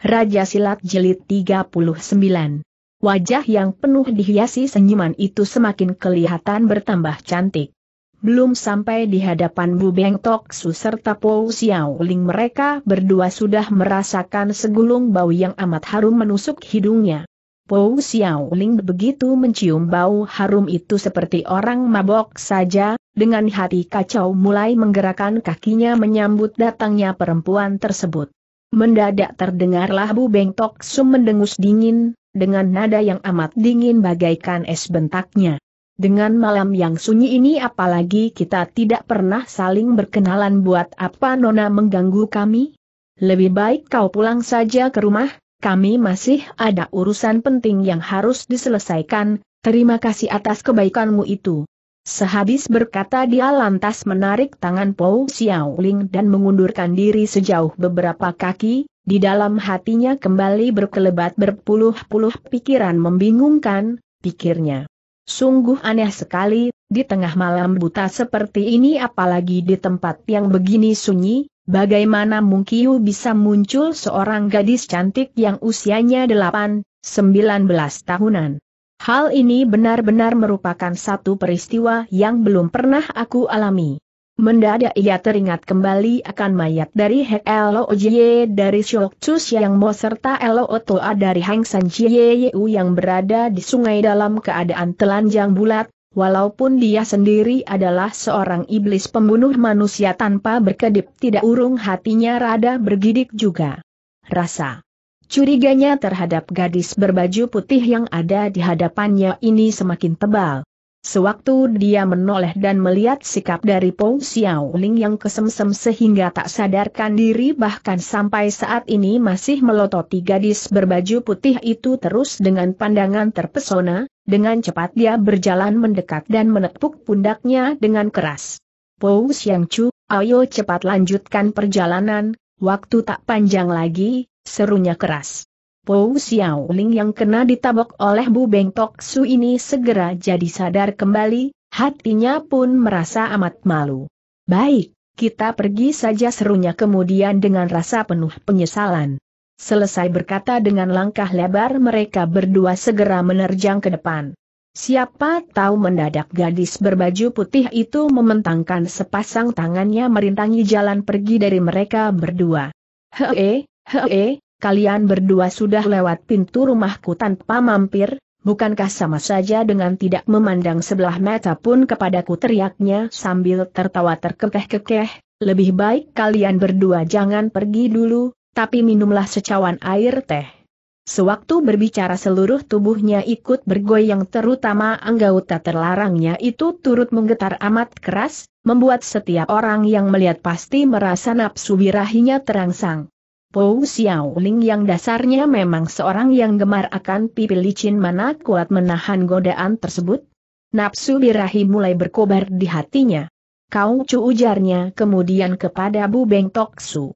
Raja Silat Jelit 39. Wajah yang penuh dihiasi senyuman itu semakin kelihatan bertambah cantik. Belum sampai di hadapan Bu Beng Tok Su serta Po Xiao Ling mereka berdua sudah merasakan segulung bau yang amat harum menusuk hidungnya. Po Xiao Ling begitu mencium bau harum itu seperti orang mabok saja, dengan hati kacau mulai menggerakkan kakinya menyambut datangnya perempuan tersebut. Mendadak terdengarlah Bu Tok Sum mendengus dingin, dengan nada yang amat dingin bagaikan es bentaknya. Dengan malam yang sunyi ini apalagi kita tidak pernah saling berkenalan buat apa Nona mengganggu kami? Lebih baik kau pulang saja ke rumah, kami masih ada urusan penting yang harus diselesaikan, terima kasih atas kebaikanmu itu. Sehabis berkata dia lantas menarik tangan Pou Xiaoling dan mengundurkan diri sejauh beberapa kaki, di dalam hatinya kembali berkelebat berpuluh-puluh pikiran membingungkan, pikirnya. Sungguh aneh sekali, di tengah malam buta seperti ini apalagi di tempat yang begini sunyi, bagaimana mungkin bisa muncul seorang gadis cantik yang usianya 8, 19 tahunan. Hal ini benar-benar merupakan satu peristiwa yang belum pernah aku alami. Mendadak ia teringat kembali akan mayat dari Hek Elo Jie dari Shok Chus yang mau serta Elo Otoa dari Hang San Jie yang berada di sungai dalam keadaan telanjang bulat, walaupun dia sendiri adalah seorang iblis pembunuh manusia tanpa berkedip tidak urung hatinya rada bergidik juga. Rasa Curiganya terhadap gadis berbaju putih yang ada di hadapannya ini semakin tebal. Sewaktu dia menoleh dan melihat sikap dari Pong Xiaoling yang kesemsem sehingga tak sadarkan diri bahkan sampai saat ini masih melototi gadis berbaju putih itu terus dengan pandangan terpesona, dengan cepat dia berjalan mendekat dan menepuk pundaknya dengan keras. Pong Xiangchu, ayo cepat lanjutkan perjalanan, Waktu tak panjang lagi, serunya keras. Pou Ling yang kena ditabok oleh Bu Beng Tok Su ini segera jadi sadar kembali, hatinya pun merasa amat malu. Baik, kita pergi saja serunya kemudian dengan rasa penuh penyesalan. Selesai berkata dengan langkah lebar mereka berdua segera menerjang ke depan. Siapa tahu mendadak gadis berbaju putih itu mementangkan sepasang tangannya merintangi jalan pergi dari mereka berdua. Hee, hee, kalian berdua sudah lewat pintu rumahku tanpa mampir, bukankah sama saja dengan tidak memandang sebelah mata pun kepadaku teriaknya sambil tertawa terkekeh-kekeh, lebih baik kalian berdua jangan pergi dulu, tapi minumlah secawan air teh. Sewaktu berbicara seluruh tubuhnya ikut bergoyang terutama anggota terlarangnya itu turut menggetar amat keras, membuat setiap orang yang melihat pasti merasa nafsu birahinya terangsang. Pou Xiaoling yang dasarnya memang seorang yang gemar akan pipi licin mana kuat menahan godaan tersebut, Nafsu birahi mulai berkobar di hatinya. Kau cu ujarnya kemudian kepada Bu Beng Tok Su.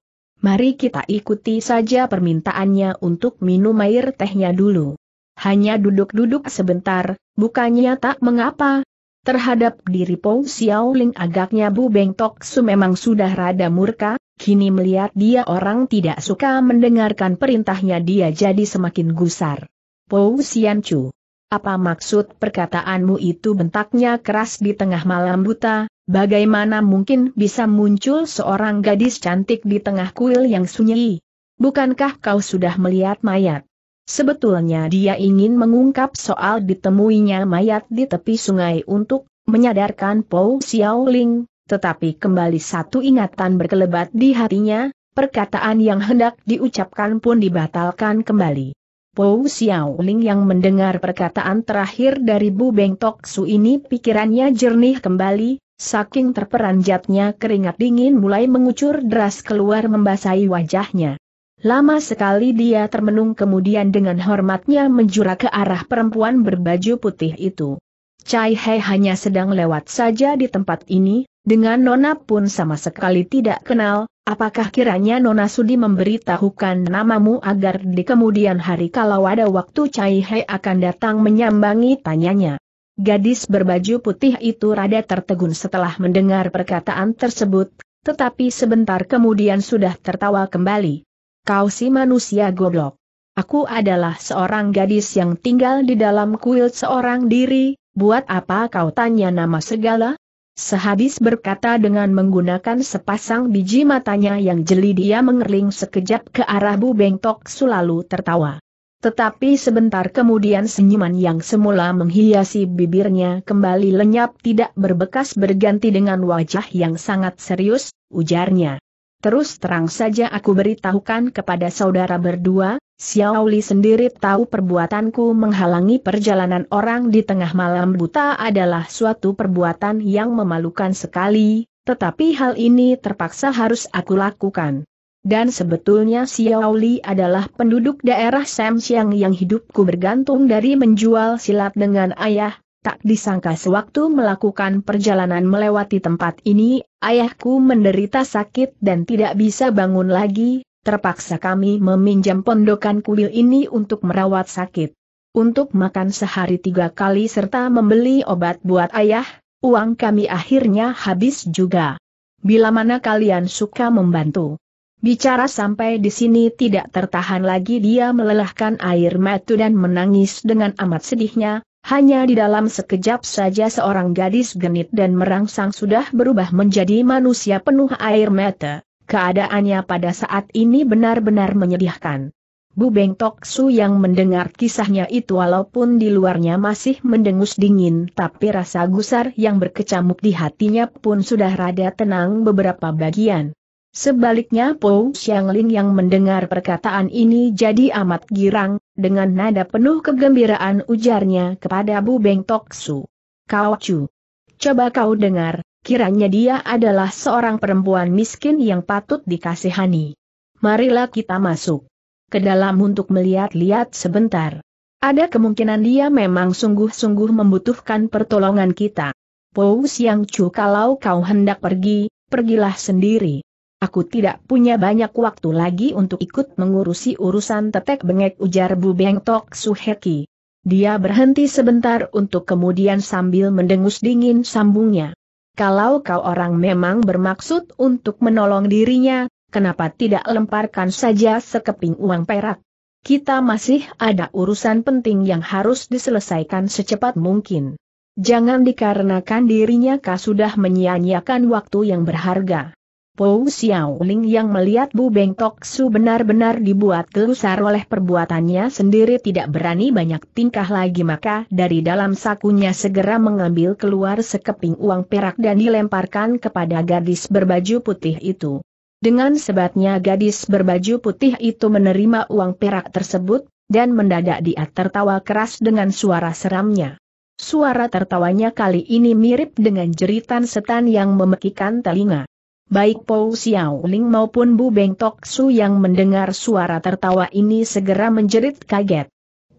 Mari kita ikuti saja permintaannya untuk minum air tehnya dulu. Hanya duduk-duduk sebentar, bukannya tak mengapa. Terhadap diri Pau Xiaoling agaknya Bu Beng Tok Su memang sudah rada murka, kini melihat dia orang tidak suka mendengarkan perintahnya dia jadi semakin gusar. Pau Xian Chu apa maksud perkataanmu itu bentaknya keras di tengah malam buta, bagaimana mungkin bisa muncul seorang gadis cantik di tengah kuil yang sunyi? Bukankah kau sudah melihat mayat? Sebetulnya dia ingin mengungkap soal ditemuinya mayat di tepi sungai untuk menyadarkan Pou Xiaoling, tetapi kembali satu ingatan berkelebat di hatinya, perkataan yang hendak diucapkan pun dibatalkan kembali. Pou Xiaoling yang mendengar perkataan terakhir dari Bu Beng Tok Su ini pikirannya jernih kembali, saking terperanjatnya keringat dingin mulai mengucur deras keluar membasahi wajahnya. Lama sekali dia termenung kemudian dengan hormatnya menjura ke arah perempuan berbaju putih itu. Cai He hanya sedang lewat saja di tempat ini, dengan Nona pun sama sekali tidak kenal, apakah kiranya Nona Sudi memberitahukan namamu agar di kemudian hari kalau ada waktu Cai He akan datang menyambangi tanyanya. Gadis berbaju putih itu rada tertegun setelah mendengar perkataan tersebut, tetapi sebentar kemudian sudah tertawa kembali. Kau si manusia goblok. Aku adalah seorang gadis yang tinggal di dalam kuil seorang diri, buat apa kau tanya nama segala? Sehabis berkata dengan menggunakan sepasang biji matanya yang jeli dia mengerling sekejap ke arah Bu Beng selalu tertawa. Tetapi sebentar kemudian senyuman yang semula menghiasi bibirnya kembali lenyap tidak berbekas berganti dengan wajah yang sangat serius, ujarnya. Terus terang saja aku beritahukan kepada saudara berdua, Xiao sendiri tahu perbuatanku menghalangi perjalanan orang di tengah malam buta adalah suatu perbuatan yang memalukan sekali, tetapi hal ini terpaksa harus aku lakukan. Dan sebetulnya Xiao adalah penduduk daerah Samsiang yang hidupku bergantung dari menjual silat dengan ayah, Tak disangka sewaktu melakukan perjalanan melewati tempat ini, ayahku menderita sakit dan tidak bisa bangun lagi, terpaksa kami meminjam pondokan kuil ini untuk merawat sakit. Untuk makan sehari tiga kali serta membeli obat buat ayah, uang kami akhirnya habis juga. Bila mana kalian suka membantu. Bicara sampai di sini tidak tertahan lagi dia melelahkan air mata dan menangis dengan amat sedihnya, hanya di dalam sekejap saja seorang gadis genit dan merangsang sudah berubah menjadi manusia penuh air mata. Keadaannya pada saat ini benar-benar menyedihkan. Bu Beng Tok Su yang mendengar kisahnya itu walaupun di luarnya masih mendengus dingin tapi rasa gusar yang berkecamuk di hatinya pun sudah rada tenang beberapa bagian. Sebaliknya Po Xiangling yang mendengar perkataan ini jadi amat girang, dengan nada penuh kegembiraan ujarnya kepada Bu Beng Tok Su. Kau Chu, coba kau dengar, Kiranya dia adalah seorang perempuan miskin yang patut dikasihani. Marilah kita masuk ke dalam untuk melihat-lihat sebentar. Ada kemungkinan dia memang sungguh-sungguh membutuhkan pertolongan kita. Pous yang cu kalau kau hendak pergi, pergilah sendiri. Aku tidak punya banyak waktu lagi untuk ikut mengurusi urusan tetek bengek ujar Bu Bengtok Tok Suheki. Dia berhenti sebentar untuk kemudian sambil mendengus dingin sambungnya. Kalau kau orang memang bermaksud untuk menolong dirinya, kenapa tidak lemparkan saja sekeping uang perak? Kita masih ada urusan penting yang harus diselesaikan secepat mungkin. Jangan dikarenakan dirinya kau sudah menyia-nyiakan waktu yang berharga. Pou Xiaoling yang melihat Bu Beng Tok Su benar-benar dibuat gelusar oleh perbuatannya sendiri tidak berani banyak tingkah lagi maka dari dalam sakunya segera mengambil keluar sekeping uang perak dan dilemparkan kepada gadis berbaju putih itu. Dengan sebatnya gadis berbaju putih itu menerima uang perak tersebut, dan mendadak dia tertawa keras dengan suara seramnya. Suara tertawanya kali ini mirip dengan jeritan setan yang memekikan telinga baik Pou Ling maupun Bu Beng Tok Su yang mendengar suara tertawa ini segera menjerit kaget.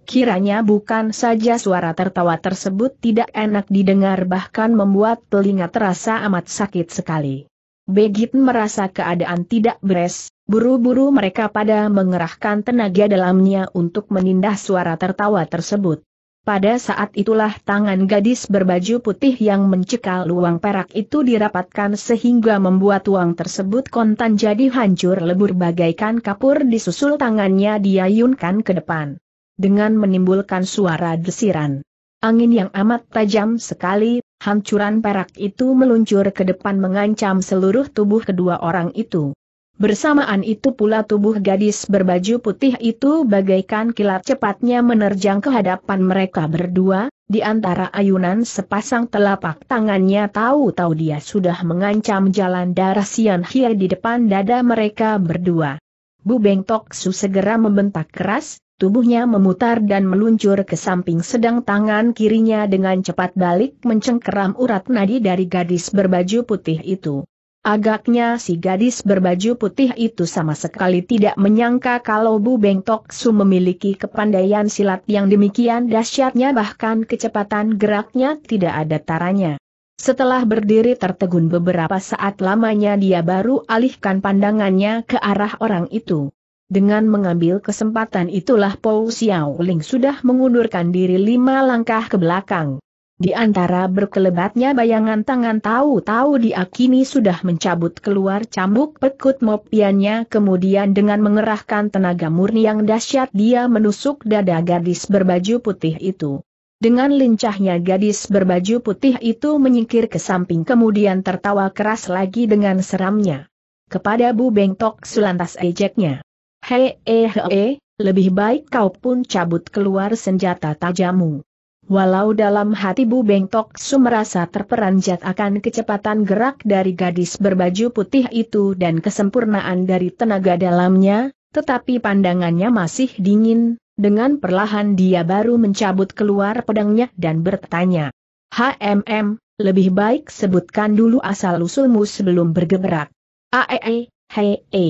Kiranya bukan saja suara tertawa tersebut tidak enak didengar bahkan membuat telinga terasa amat sakit sekali. Begit merasa keadaan tidak beres, buru-buru mereka pada mengerahkan tenaga dalamnya untuk menindas suara tertawa tersebut. Pada saat itulah tangan gadis berbaju putih yang mencekal luang perak itu dirapatkan sehingga membuat uang tersebut kontan jadi hancur lebur bagaikan kapur disusul tangannya diayunkan ke depan. Dengan menimbulkan suara desiran. Angin yang amat tajam sekali, hancuran perak itu meluncur ke depan mengancam seluruh tubuh kedua orang itu. Bersamaan itu pula tubuh gadis berbaju putih itu bagaikan kilat cepatnya menerjang ke hadapan mereka berdua, di antara ayunan sepasang telapak tangannya tahu-tahu dia sudah mengancam jalan darah Sian Hia di depan dada mereka berdua. Bu Beng Tok Su segera membentak keras, tubuhnya memutar dan meluncur ke samping sedang tangan kirinya dengan cepat balik mencengkeram urat nadi dari gadis berbaju putih itu. Agaknya si gadis berbaju putih itu sama sekali tidak menyangka kalau Bu Beng Tok Su memiliki kepandaian silat yang demikian dahsyatnya bahkan kecepatan geraknya tidak ada taranya. Setelah berdiri tertegun beberapa saat lamanya dia baru alihkan pandangannya ke arah orang itu. Dengan mengambil kesempatan itulah Pou Xiao Ling sudah mengundurkan diri lima langkah ke belakang. Di antara berkelebatnya bayangan tangan tahu-tahu diakini sudah mencabut keluar cambuk pekut mopiannya kemudian dengan mengerahkan tenaga murni yang dahsyat dia menusuk dada gadis berbaju putih itu. Dengan lincahnya gadis berbaju putih itu menyingkir ke samping kemudian tertawa keras lagi dengan seramnya. Kepada Bu Bengtok sulantas ejeknya. Hei, eh, he, eh, lebih baik kau pun cabut keluar senjata tajammu. Walau dalam hati Bu Bengtok Su merasa terperanjat akan kecepatan gerak dari gadis berbaju putih itu dan kesempurnaan dari tenaga dalamnya, tetapi pandangannya masih dingin, dengan perlahan dia baru mencabut keluar pedangnya dan bertanya. HMM, lebih baik sebutkan dulu asal-usulmu sebelum bergerak. Aee, hee, -e. e, e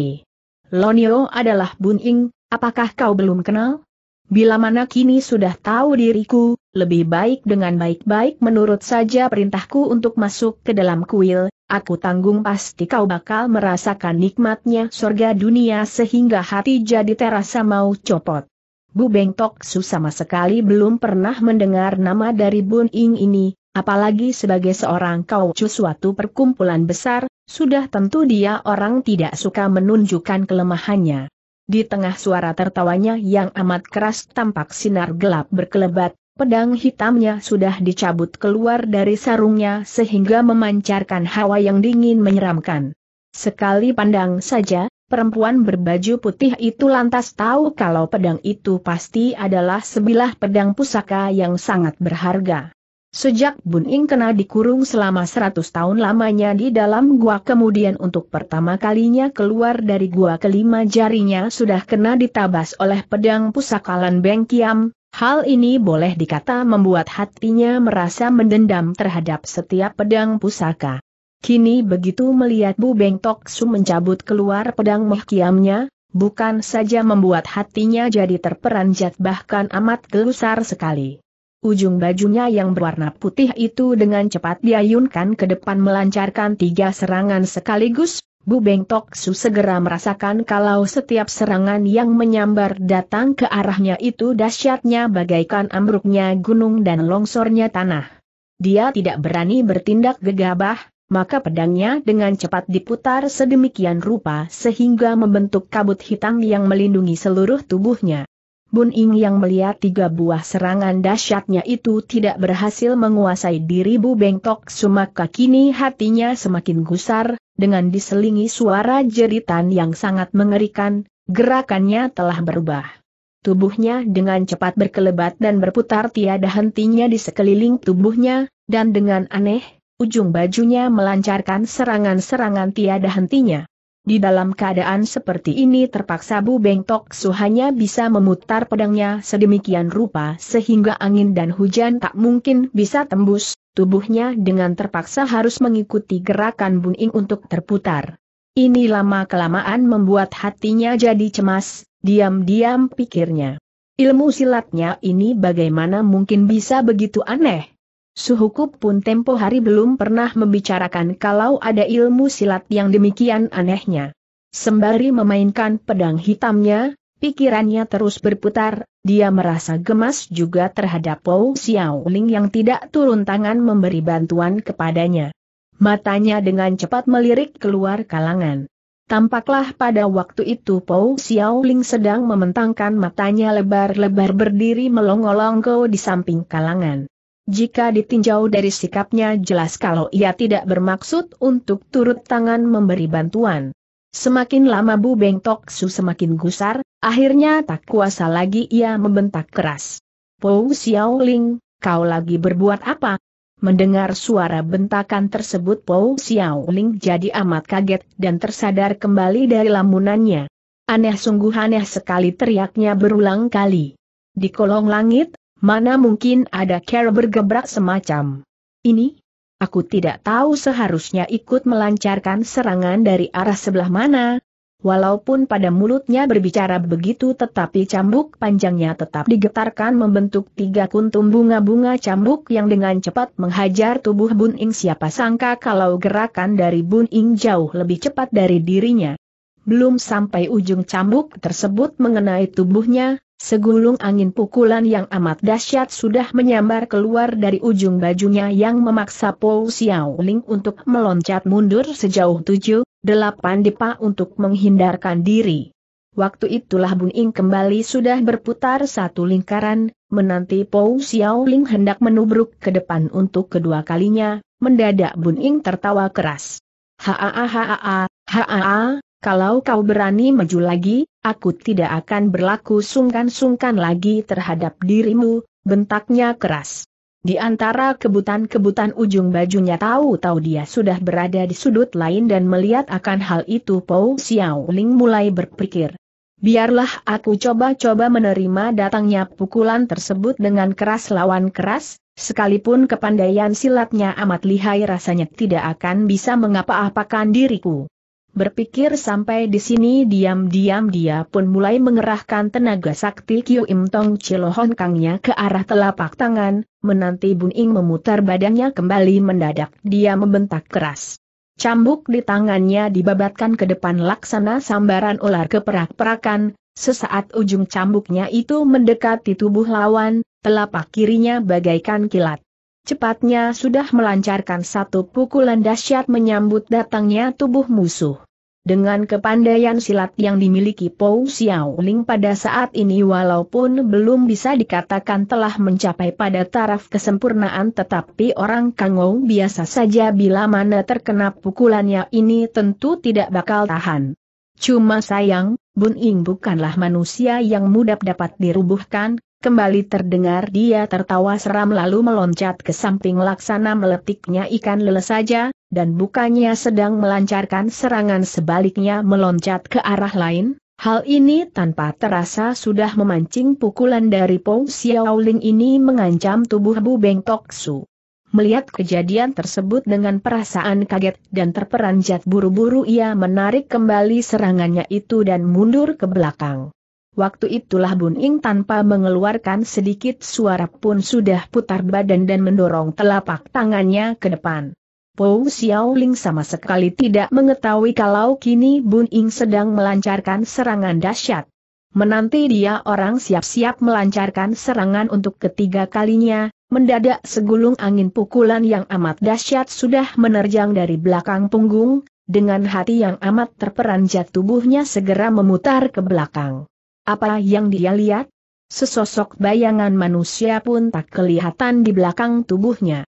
Lonio adalah Bun Ing, apakah kau belum kenal? Bila mana kini sudah tahu diriku, lebih baik dengan baik-baik menurut saja perintahku untuk masuk ke dalam kuil, aku tanggung pasti kau bakal merasakan nikmatnya surga dunia sehingga hati jadi terasa mau copot. Bu Beng Tok Su sama sekali belum pernah mendengar nama dari Bun Ing ini, apalagi sebagai seorang kau cu suatu perkumpulan besar, sudah tentu dia orang tidak suka menunjukkan kelemahannya. Di tengah suara tertawanya yang amat keras tampak sinar gelap berkelebat, pedang hitamnya sudah dicabut keluar dari sarungnya sehingga memancarkan hawa yang dingin menyeramkan. Sekali pandang saja, perempuan berbaju putih itu lantas tahu kalau pedang itu pasti adalah sebilah pedang pusaka yang sangat berharga. Sejak Bun Ing kena dikurung selama 100 tahun lamanya di dalam gua kemudian untuk pertama kalinya keluar dari gua kelima jarinya sudah kena ditabas oleh pedang pusakalan Beng Kiam, hal ini boleh dikata membuat hatinya merasa mendendam terhadap setiap pedang pusaka. Kini begitu melihat Bu Beng Tok Su mencabut keluar pedang Meh Kiamnya, bukan saja membuat hatinya jadi terperanjat bahkan amat gelusar sekali. Ujung bajunya yang berwarna putih itu dengan cepat diayunkan ke depan melancarkan tiga serangan sekaligus, Bu Beng Tok Su segera merasakan kalau setiap serangan yang menyambar datang ke arahnya itu dahsyatnya bagaikan ambruknya gunung dan longsornya tanah. Dia tidak berani bertindak gegabah, maka pedangnya dengan cepat diputar sedemikian rupa sehingga membentuk kabut hitam yang melindungi seluruh tubuhnya. Bun Ing yang melihat tiga buah serangan dahsyatnya itu tidak berhasil menguasai diri Bu Bengtok Sumaka kini hatinya semakin gusar, dengan diselingi suara jeritan yang sangat mengerikan, gerakannya telah berubah. Tubuhnya dengan cepat berkelebat dan berputar tiada hentinya di sekeliling tubuhnya, dan dengan aneh, ujung bajunya melancarkan serangan-serangan tiada hentinya. Di dalam keadaan seperti ini terpaksa Bu Beng Tok Su hanya bisa memutar pedangnya sedemikian rupa sehingga angin dan hujan tak mungkin bisa tembus, tubuhnya dengan terpaksa harus mengikuti gerakan Bun Ing untuk terputar. Ini lama-kelamaan membuat hatinya jadi cemas, diam-diam pikirnya. Ilmu silatnya ini bagaimana mungkin bisa begitu aneh? Suhukup pun tempo hari belum pernah membicarakan kalau ada ilmu silat yang demikian anehnya. Sembari memainkan pedang hitamnya, pikirannya terus berputar, dia merasa gemas juga terhadap Pou Xiaoling yang tidak turun tangan memberi bantuan kepadanya. Matanya dengan cepat melirik keluar kalangan. Tampaklah pada waktu itu Pou Xiaoling sedang mementangkan matanya lebar-lebar berdiri melongo-longgo di samping kalangan. Jika ditinjau dari sikapnya jelas kalau ia tidak bermaksud untuk turut tangan memberi bantuan. Semakin lama Bu Beng Su semakin gusar, akhirnya tak kuasa lagi ia membentak keras. Po Xiaoling, kau lagi berbuat apa? Mendengar suara bentakan tersebut Po Xiaoling jadi amat kaget dan tersadar kembali dari lamunannya. Aneh sungguh aneh sekali teriaknya berulang kali. Di kolong langit, Mana mungkin ada cara bergebrak semacam ini? Aku tidak tahu seharusnya ikut melancarkan serangan dari arah sebelah mana. Walaupun pada mulutnya berbicara begitu tetapi cambuk panjangnya tetap digetarkan membentuk tiga kuntum bunga-bunga cambuk yang dengan cepat menghajar tubuh Bun Ing siapa sangka kalau gerakan dari Bun Ing jauh lebih cepat dari dirinya. Belum sampai ujung cambuk tersebut mengenai tubuhnya, Segulung angin pukulan yang amat dahsyat sudah menyambar keluar dari ujung bajunya yang memaksa Po Xiao Ling untuk meloncat mundur sejauh tujuh, delapan depa untuk menghindarkan diri. Waktu itulah Buning kembali sudah berputar satu lingkaran, menanti Po Xiao Ling hendak menubruk ke depan untuk kedua kalinya, mendadak Buning tertawa keras. Haa haa haa, haa kalau kau berani maju lagi, aku tidak akan berlaku sungkan-sungkan lagi terhadap dirimu, bentaknya keras. Di antara kebutan-kebutan ujung bajunya tahu-tahu dia sudah berada di sudut lain dan melihat akan hal itu Pou Ling mulai berpikir. Biarlah aku coba-coba menerima datangnya pukulan tersebut dengan keras lawan keras, sekalipun kepandaian silatnya amat lihai rasanya tidak akan bisa mengapa-apakan diriku. Berpikir sampai di sini diam-diam dia pun mulai mengerahkan tenaga sakti Kiu Im Tong Cilohon Kangnya ke arah telapak tangan, menanti Bun Ing memutar badannya kembali mendadak dia membentak keras. Cambuk di tangannya dibabatkan ke depan laksana sambaran ular keperak-perakan, sesaat ujung cambuknya itu mendekati tubuh lawan, telapak kirinya bagaikan kilat. Cepatnya sudah melancarkan satu pukulan dahsyat menyambut datangnya tubuh musuh. Dengan kepandaian silat yang dimiliki Pou Xiaoling pada saat ini walaupun belum bisa dikatakan telah mencapai pada taraf kesempurnaan tetapi orang Kangou biasa saja bila mana terkena pukulannya ini tentu tidak bakal tahan. Cuma sayang, Bun Ying bukanlah manusia yang mudah dapat dirubuhkan, Kembali terdengar dia tertawa seram lalu meloncat ke samping laksana meletiknya ikan lele saja, dan bukannya sedang melancarkan serangan sebaliknya meloncat ke arah lain. Hal ini tanpa terasa sudah memancing pukulan dari Pong Xiaoling ini mengancam tubuh Bu Beng Tok Su. Melihat kejadian tersebut dengan perasaan kaget dan terperanjat buru-buru ia menarik kembali serangannya itu dan mundur ke belakang. Waktu itulah Bun Ing tanpa mengeluarkan sedikit suara pun sudah putar badan dan mendorong telapak tangannya ke depan. Pou Xiaoling sama sekali tidak mengetahui kalau kini Bun Ing sedang melancarkan serangan dahsyat. Menanti dia orang siap-siap melancarkan serangan untuk ketiga kalinya, mendadak segulung angin pukulan yang amat dahsyat sudah menerjang dari belakang punggung, dengan hati yang amat terperanjat tubuhnya segera memutar ke belakang. Apa yang dia lihat? Sesosok bayangan manusia pun tak kelihatan di belakang tubuhnya.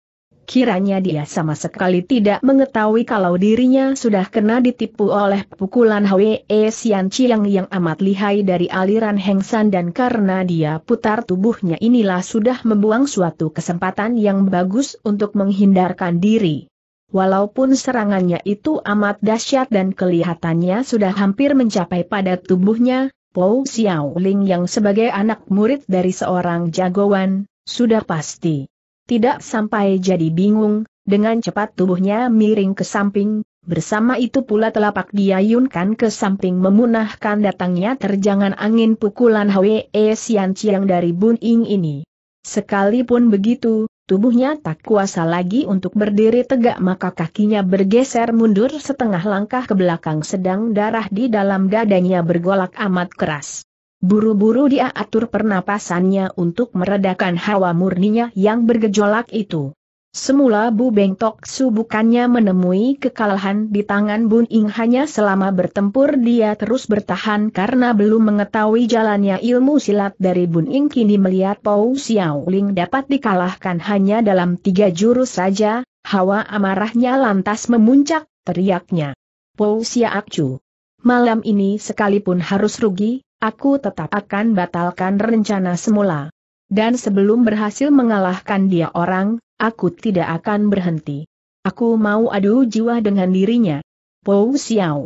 Kiranya dia sama sekali tidak mengetahui kalau dirinya sudah kena ditipu oleh pukulan Hwe Xian e Chiang yang amat lihai dari aliran Hengsan dan karena dia putar tubuhnya inilah sudah membuang suatu kesempatan yang bagus untuk menghindarkan diri. Walaupun serangannya itu amat dahsyat dan kelihatannya sudah hampir mencapai pada tubuhnya, Xiao Ling yang sebagai anak murid dari seorang jagoan, sudah pasti. Tidak sampai jadi bingung, dengan cepat tubuhnya miring ke samping, bersama itu pula telapak diayunkan ke samping memunahkan datangnya terjangan angin pukulan Hwe Sian Chiang dari Bun Ing ini. Sekalipun begitu, Tubuhnya tak kuasa lagi untuk berdiri tegak maka kakinya bergeser mundur setengah langkah ke belakang sedang darah di dalam dadanya bergolak amat keras. Buru-buru dia atur pernapasannya untuk meredakan hawa murninya yang bergejolak itu. Semula Bu Beng Tok Su bukannya menemui kekalahan di tangan Bun Ing hanya selama bertempur dia terus bertahan karena belum mengetahui jalannya ilmu silat dari Bun Ing kini melihat Pau Xiao Ling dapat dikalahkan hanya dalam tiga jurus saja, hawa amarahnya lantas memuncak, teriaknya. Pau Xiao Chu. Malam ini sekalipun harus rugi, aku tetap akan batalkan rencana semula. Dan sebelum berhasil mengalahkan dia orang, Aku tidak akan berhenti. Aku mau adu jiwa dengan dirinya. Pou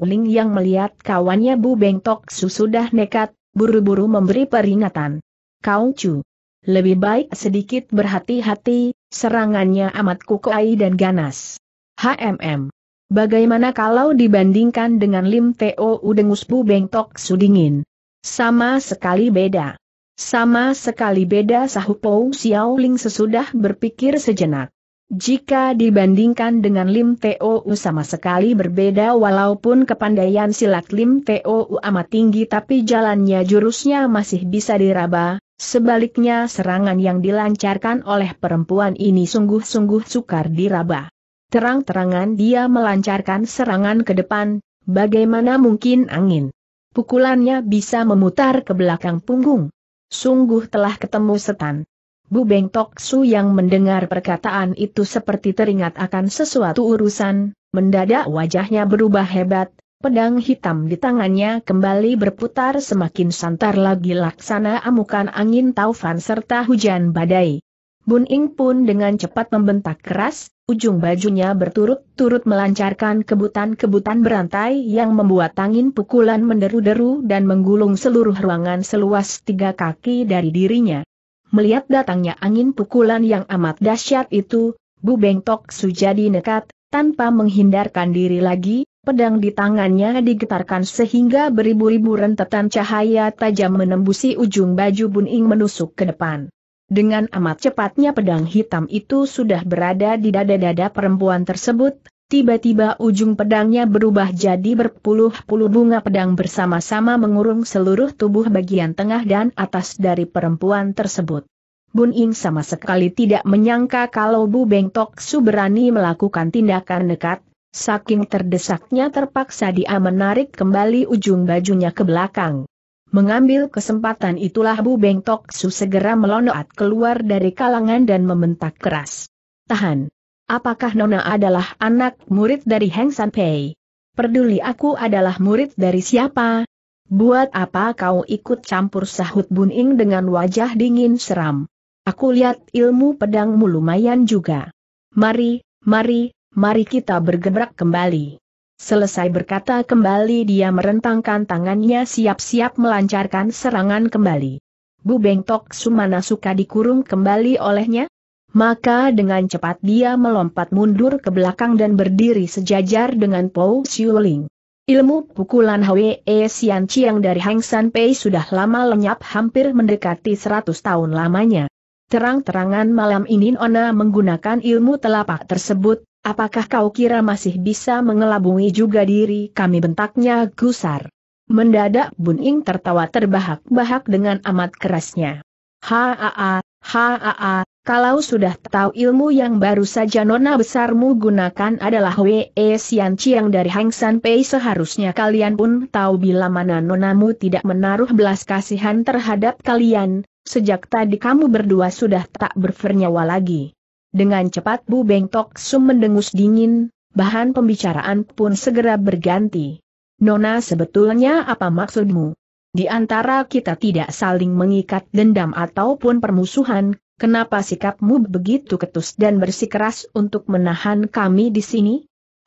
Ling yang melihat kawannya Bu Beng Tok Su sudah nekat, buru-buru memberi peringatan. Kau Chu. Lebih baik sedikit berhati-hati, serangannya amat kukuai dan ganas. HMM. Bagaimana kalau dibandingkan dengan Lim Teo Udengus Bu Beng Tok Su dingin? Sama sekali beda. Sama sekali beda Xiao Ling sesudah berpikir sejenak. Jika dibandingkan dengan Lim Teo sama sekali berbeda walaupun kepandaian silat Lim Teo amat tinggi tapi jalannya jurusnya masih bisa diraba, sebaliknya serangan yang dilancarkan oleh perempuan ini sungguh-sungguh sukar diraba. Terang-terangan dia melancarkan serangan ke depan, bagaimana mungkin angin? Pukulannya bisa memutar ke belakang punggung. Sungguh telah ketemu setan. Bu Beng Tok Su yang mendengar perkataan itu seperti teringat akan sesuatu urusan, mendadak wajahnya berubah hebat, pedang hitam di tangannya kembali berputar semakin santar lagi laksana amukan angin taufan serta hujan badai. Bun Ing pun dengan cepat membentak keras, ujung bajunya berturut-turut melancarkan kebutan-kebutan berantai yang membuat angin pukulan menderu-deru dan menggulung seluruh ruangan seluas tiga kaki dari dirinya. Melihat datangnya angin pukulan yang amat dahsyat itu, Bu Beng Tok Sujadi nekat, tanpa menghindarkan diri lagi, pedang di tangannya digetarkan sehingga beribu-ribu rentetan cahaya tajam menembusi ujung baju Bun Ing menusuk ke depan. Dengan amat cepatnya pedang hitam itu sudah berada di dada-dada perempuan tersebut, tiba-tiba ujung pedangnya berubah jadi berpuluh-puluh bunga pedang bersama-sama mengurung seluruh tubuh bagian tengah dan atas dari perempuan tersebut. Bun Ing sama sekali tidak menyangka kalau Bu Beng Tok Su berani melakukan tindakan nekat, saking terdesaknya terpaksa dia menarik kembali ujung bajunya ke belakang. Mengambil kesempatan itulah Bu Beng Tok Su segera melonoat keluar dari kalangan dan membentak keras. Tahan! Apakah Nona adalah anak murid dari Heng San Pei? Peduli aku adalah murid dari siapa? Buat apa kau ikut campur sahut Bun Ing dengan wajah dingin seram? Aku lihat ilmu pedangmu lumayan juga. Mari, mari, mari kita bergerak kembali. Selesai berkata kembali dia merentangkan tangannya siap-siap melancarkan serangan kembali. Bu Bengtok Sumana suka dikurung kembali olehnya? Maka dengan cepat dia melompat mundur ke belakang dan berdiri sejajar dengan Pou Siuling. Ilmu pukulan Hwe e Sian Chiang dari Hang San Pei sudah lama lenyap hampir mendekati 100 tahun lamanya. Terang-terangan malam ini Ona menggunakan ilmu telapak tersebut, Apakah kau kira masih bisa mengelabui juga diri kami bentaknya gusar? Mendadak Buning tertawa terbahak-bahak dengan amat kerasnya. Haa, haa, kalau sudah tahu ilmu yang baru saja nona besarmu gunakan adalah Wei Xian e Chiang dari Hang San Pei seharusnya kalian pun tahu bila mana nonamu tidak menaruh belas kasihan terhadap kalian, sejak tadi kamu berdua sudah tak bernyawa lagi. Dengan cepat Bu Bengtok Tok Sum mendengus dingin, bahan pembicaraan pun segera berganti. Nona sebetulnya apa maksudmu? Di antara kita tidak saling mengikat dendam ataupun permusuhan, kenapa sikapmu begitu ketus dan bersikeras untuk menahan kami di sini?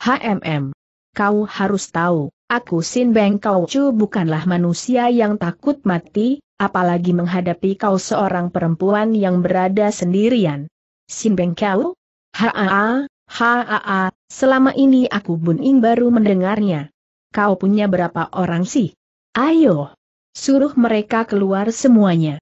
HMM. Kau harus tahu, aku Sin Beng Kau Chu bukanlah manusia yang takut mati, apalagi menghadapi kau seorang perempuan yang berada sendirian. Sin Beng Kau? Haa, haa, selama ini aku buning baru mendengarnya. Kau punya berapa orang sih? Ayo, suruh mereka keluar semuanya.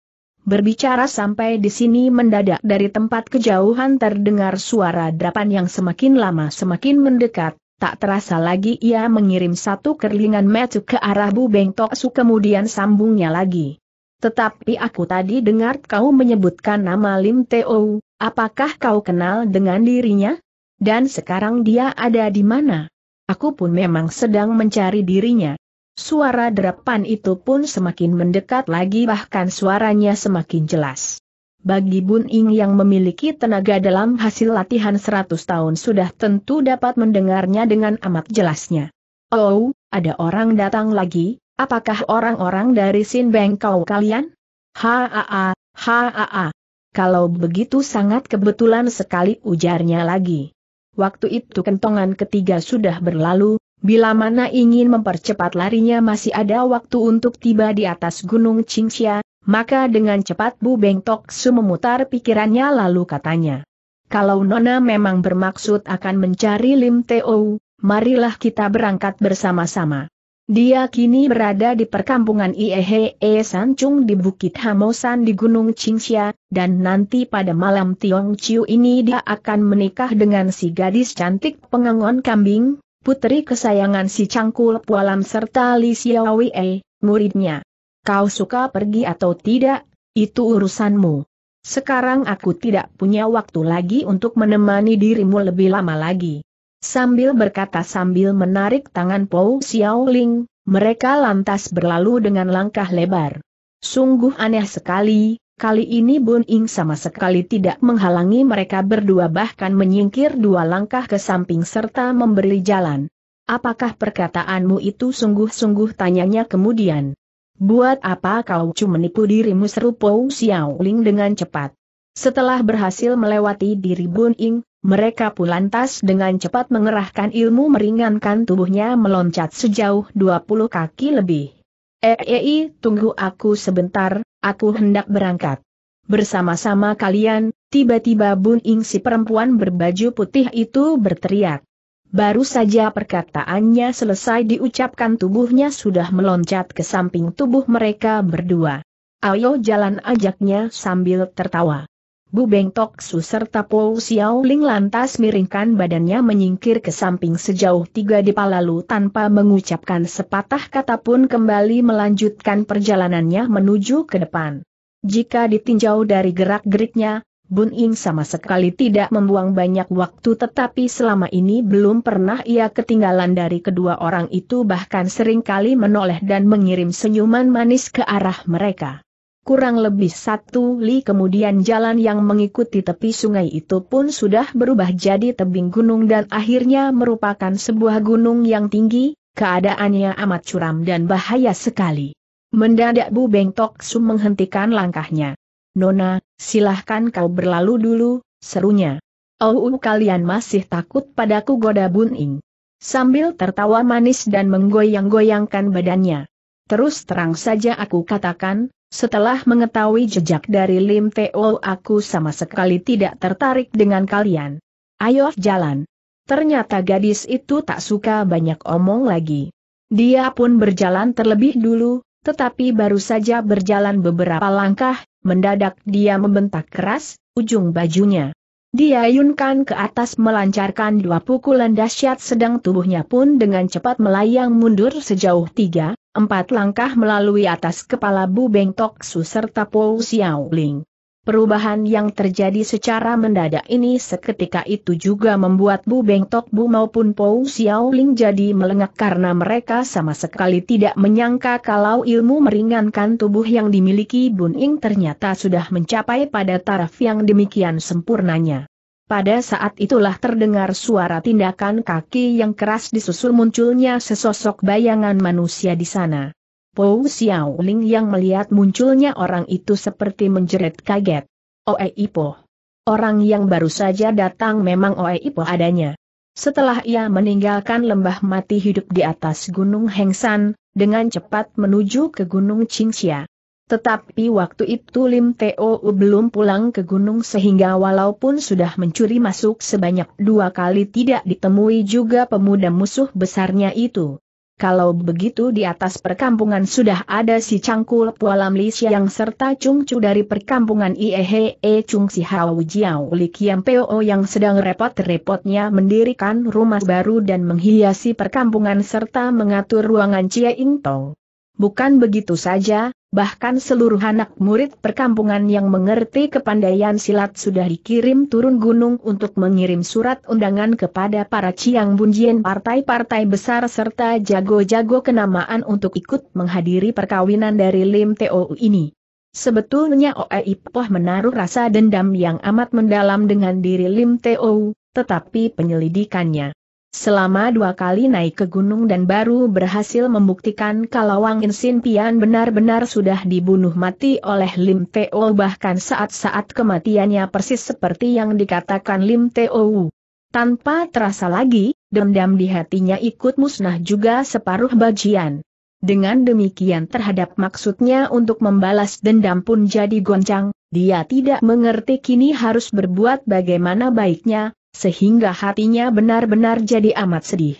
Berbicara sampai di sini mendadak dari tempat kejauhan terdengar suara drapan yang semakin lama semakin mendekat, tak terasa lagi ia mengirim satu kerlingan metu ke arah Bu Beng Toksu kemudian sambungnya lagi. Tetapi aku tadi dengar kau menyebutkan nama Lim Teo, Apakah kau kenal dengan dirinya? Dan sekarang dia ada di mana? Aku pun memang sedang mencari dirinya. Suara derapan itu pun semakin mendekat lagi bahkan suaranya semakin jelas. Bagi Bun Ing yang memiliki tenaga dalam hasil latihan 100 tahun sudah tentu dapat mendengarnya dengan amat jelasnya. Oh, ada orang datang lagi, apakah orang-orang dari Sin Bengkau kalian? Haa, haa, haa. Kalau begitu sangat kebetulan sekali ujarnya lagi. Waktu itu kentongan ketiga sudah berlalu, bila mana ingin mempercepat larinya masih ada waktu untuk tiba di atas gunung Qingxia, maka dengan cepat Bu Beng Tok memutar pikirannya lalu katanya. Kalau Nona memang bermaksud akan mencari Lim Teo, marilah kita berangkat bersama-sama. Dia kini berada di perkampungan Iehe E Sancung di Bukit Hamosan di Gunung Qingxia, dan nanti pada malam Tiong Chiu ini dia akan menikah dengan si gadis cantik pengangon kambing, putri kesayangan si Cangkul Pualam serta Li Xiaowei, muridnya. Kau suka pergi atau tidak, itu urusanmu. Sekarang aku tidak punya waktu lagi untuk menemani dirimu lebih lama lagi. Sambil berkata sambil menarik tangan Pou Xiaoling, mereka lantas berlalu dengan langkah lebar. Sungguh aneh sekali, kali ini Bun Ing sama sekali tidak menghalangi mereka berdua bahkan menyingkir dua langkah ke samping serta memberi jalan. Apakah perkataanmu itu sungguh-sungguh tanyanya kemudian? Buat apa kau cuma menipu dirimu seru Pou Xiaoling dengan cepat? Setelah berhasil melewati diri Bun Ing, mereka pun lantas dengan cepat mengerahkan ilmu meringankan tubuhnya meloncat sejauh 20 kaki lebih. Eei, eh, eh, eh, tunggu aku sebentar, aku hendak berangkat. Bersama-sama kalian, tiba-tiba Bun Ing si perempuan berbaju putih itu berteriak. Baru saja perkataannya selesai diucapkan tubuhnya sudah meloncat ke samping tubuh mereka berdua. Ayo jalan ajaknya sambil tertawa. Bu Beng Tok Su serta Po Xiao Ling lantas miringkan badannya menyingkir ke samping sejauh tiga dipa lalu tanpa mengucapkan sepatah kata pun kembali melanjutkan perjalanannya menuju ke depan. Jika ditinjau dari gerak-geriknya, Bun Ing sama sekali tidak membuang banyak waktu tetapi selama ini belum pernah ia ketinggalan dari kedua orang itu bahkan seringkali menoleh dan mengirim senyuman manis ke arah mereka. Kurang lebih satu li kemudian jalan yang mengikuti tepi sungai itu pun sudah berubah jadi tebing gunung dan akhirnya merupakan sebuah gunung yang tinggi, keadaannya amat curam dan bahaya sekali. Mendadak Bu Beng Tok Sum menghentikan langkahnya. Nona, silahkan kau berlalu dulu, serunya. Oh, uh, kalian masih takut padaku goda Buning. Sambil tertawa manis dan menggoyang-goyangkan badannya. Terus terang saja aku katakan, setelah mengetahui jejak dari Lim Teo aku sama sekali tidak tertarik dengan kalian. Ayo jalan. Ternyata gadis itu tak suka banyak omong lagi. Dia pun berjalan terlebih dulu, tetapi baru saja berjalan beberapa langkah, mendadak dia membentak keras, ujung bajunya. Dia ayunkan ke atas melancarkan dua pukulan dahsyat sedang tubuhnya pun dengan cepat melayang mundur sejauh tiga, empat langkah melalui atas kepala Bu Beng Tok Su serta Po Xiao Ling. Perubahan yang terjadi secara mendadak ini seketika itu juga membuat Bu Beng Tok Bu maupun Po Xiao Ling jadi melengak karena mereka sama sekali tidak menyangka kalau ilmu meringankan tubuh yang dimiliki Bun Ing ternyata sudah mencapai pada taraf yang demikian sempurnanya. Pada saat itulah terdengar suara tindakan kaki yang keras disusul munculnya sesosok bayangan manusia di sana. Pou Xiaoling yang melihat munculnya orang itu seperti menjerit kaget. Oe Ipo. Orang yang baru saja datang memang Oe Ipo adanya. Setelah ia meninggalkan lembah mati hidup di atas Gunung Hengsan, dengan cepat menuju ke Gunung Qingxia. Tetapi waktu itu Lim Teo belum pulang ke gunung sehingga walaupun sudah mencuri masuk sebanyak dua kali tidak ditemui juga pemuda musuh besarnya itu. Kalau begitu di atas perkampungan sudah ada si cangkul Pualam Li yang serta cungcu dari perkampungan Iehe E Chung Si Hau Jiao Li Kiam Peo yang sedang repot-repotnya mendirikan rumah baru dan menghiasi perkampungan serta mengatur ruangan Cia Ing Tong. Bukan begitu saja, bahkan seluruh anak murid perkampungan yang mengerti kepandaian silat sudah dikirim turun gunung untuk mengirim surat undangan kepada para Ciang Bunjien partai-partai besar serta jago-jago kenamaan untuk ikut menghadiri perkawinan dari Lim Teo ini. Sebetulnya Oei Ipoh menaruh rasa dendam yang amat mendalam dengan diri Lim Teo, tetapi penyelidikannya Selama dua kali naik ke gunung dan baru berhasil membuktikan kalau Wang Insin Pian benar-benar sudah dibunuh mati oleh Lim Teo bahkan saat-saat kematiannya persis seperti yang dikatakan Lim Teo. Tanpa terasa lagi, dendam di hatinya ikut musnah juga separuh bagian. Dengan demikian terhadap maksudnya untuk membalas dendam pun jadi goncang, dia tidak mengerti kini harus berbuat bagaimana baiknya, sehingga hatinya benar-benar jadi amat sedih.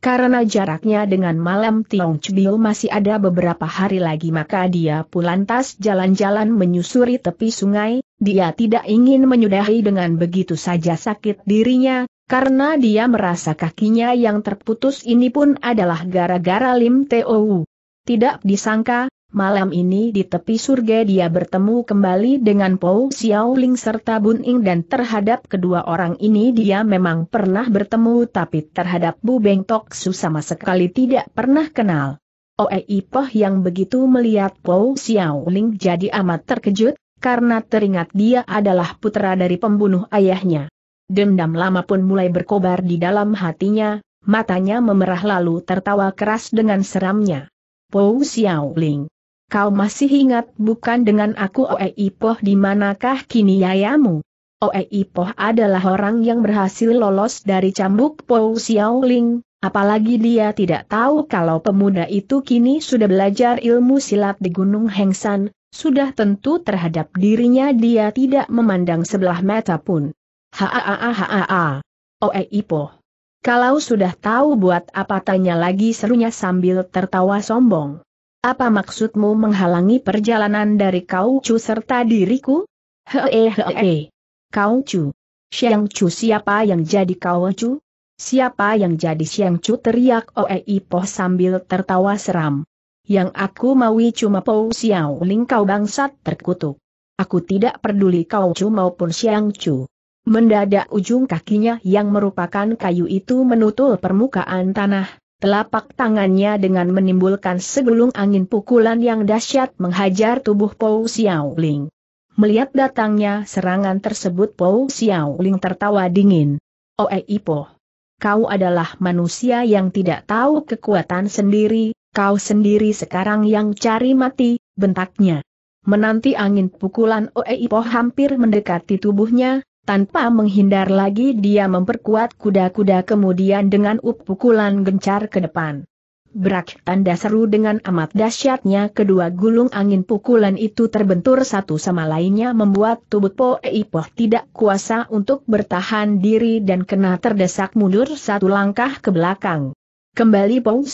Karena jaraknya dengan malam Tiong Chubio masih ada beberapa hari lagi maka dia pun lantas jalan-jalan menyusuri tepi sungai, dia tidak ingin menyudahi dengan begitu saja sakit dirinya, karena dia merasa kakinya yang terputus ini pun adalah gara-gara Lim Teowu. Tidak disangka, Malam ini di tepi surga dia bertemu kembali dengan Pou Xiaoling serta Bun Ing dan terhadap kedua orang ini dia memang pernah bertemu tapi terhadap Bu Beng Tok Su sama sekali tidak pernah kenal. Oe Ipoh yang begitu melihat Pou Xiaoling jadi amat terkejut, karena teringat dia adalah putra dari pembunuh ayahnya. Dendam lama pun mulai berkobar di dalam hatinya, matanya memerah lalu tertawa keras dengan seramnya. Pou Xiaoling, Kau masih ingat bukan dengan aku Oe Ipoh di manakah kini yayamu? Oe Ipoh adalah orang yang berhasil lolos dari cambuk Xiao Xiaoling, apalagi dia tidak tahu kalau pemuda itu kini sudah belajar ilmu silat di Gunung Hengsan, sudah tentu terhadap dirinya dia tidak memandang sebelah mata pun. haa Oe Ipoh. Kalau sudah tahu buat apa tanya lagi serunya sambil tertawa sombong. Apa maksudmu menghalangi perjalanan dari Kau cu serta diriku? Hehehe. Kau Chu. Siang Chu siapa yang jadi Kau Chu? Siapa yang jadi Siang Chu teriak Oei Poh sambil tertawa seram. Yang aku maui cuma Pou siau Ling kau bangsat terkutuk. Aku tidak peduli Kau Chu maupun Siang Chu. Mendadak ujung kakinya yang merupakan kayu itu menutul permukaan tanah, telapak tangannya dengan menimbulkan segelung angin pukulan yang dahsyat menghajar tubuh Pou Xiaoling. Melihat datangnya serangan tersebut Pou Xiaoling tertawa dingin. Oe Ipo, kau adalah manusia yang tidak tahu kekuatan sendiri, kau sendiri sekarang yang cari mati, bentaknya. Menanti angin pukulan Oe Ipo hampir mendekati tubuhnya, tanpa menghindar lagi dia memperkuat kuda-kuda kemudian dengan up pukulan gencar ke depan. Berak tanda seru dengan amat dahsyatnya kedua gulung angin pukulan itu terbentur satu sama lainnya membuat tubuh Po Eipoh tidak kuasa untuk bertahan diri dan kena terdesak mundur satu langkah ke belakang. Kembali Pong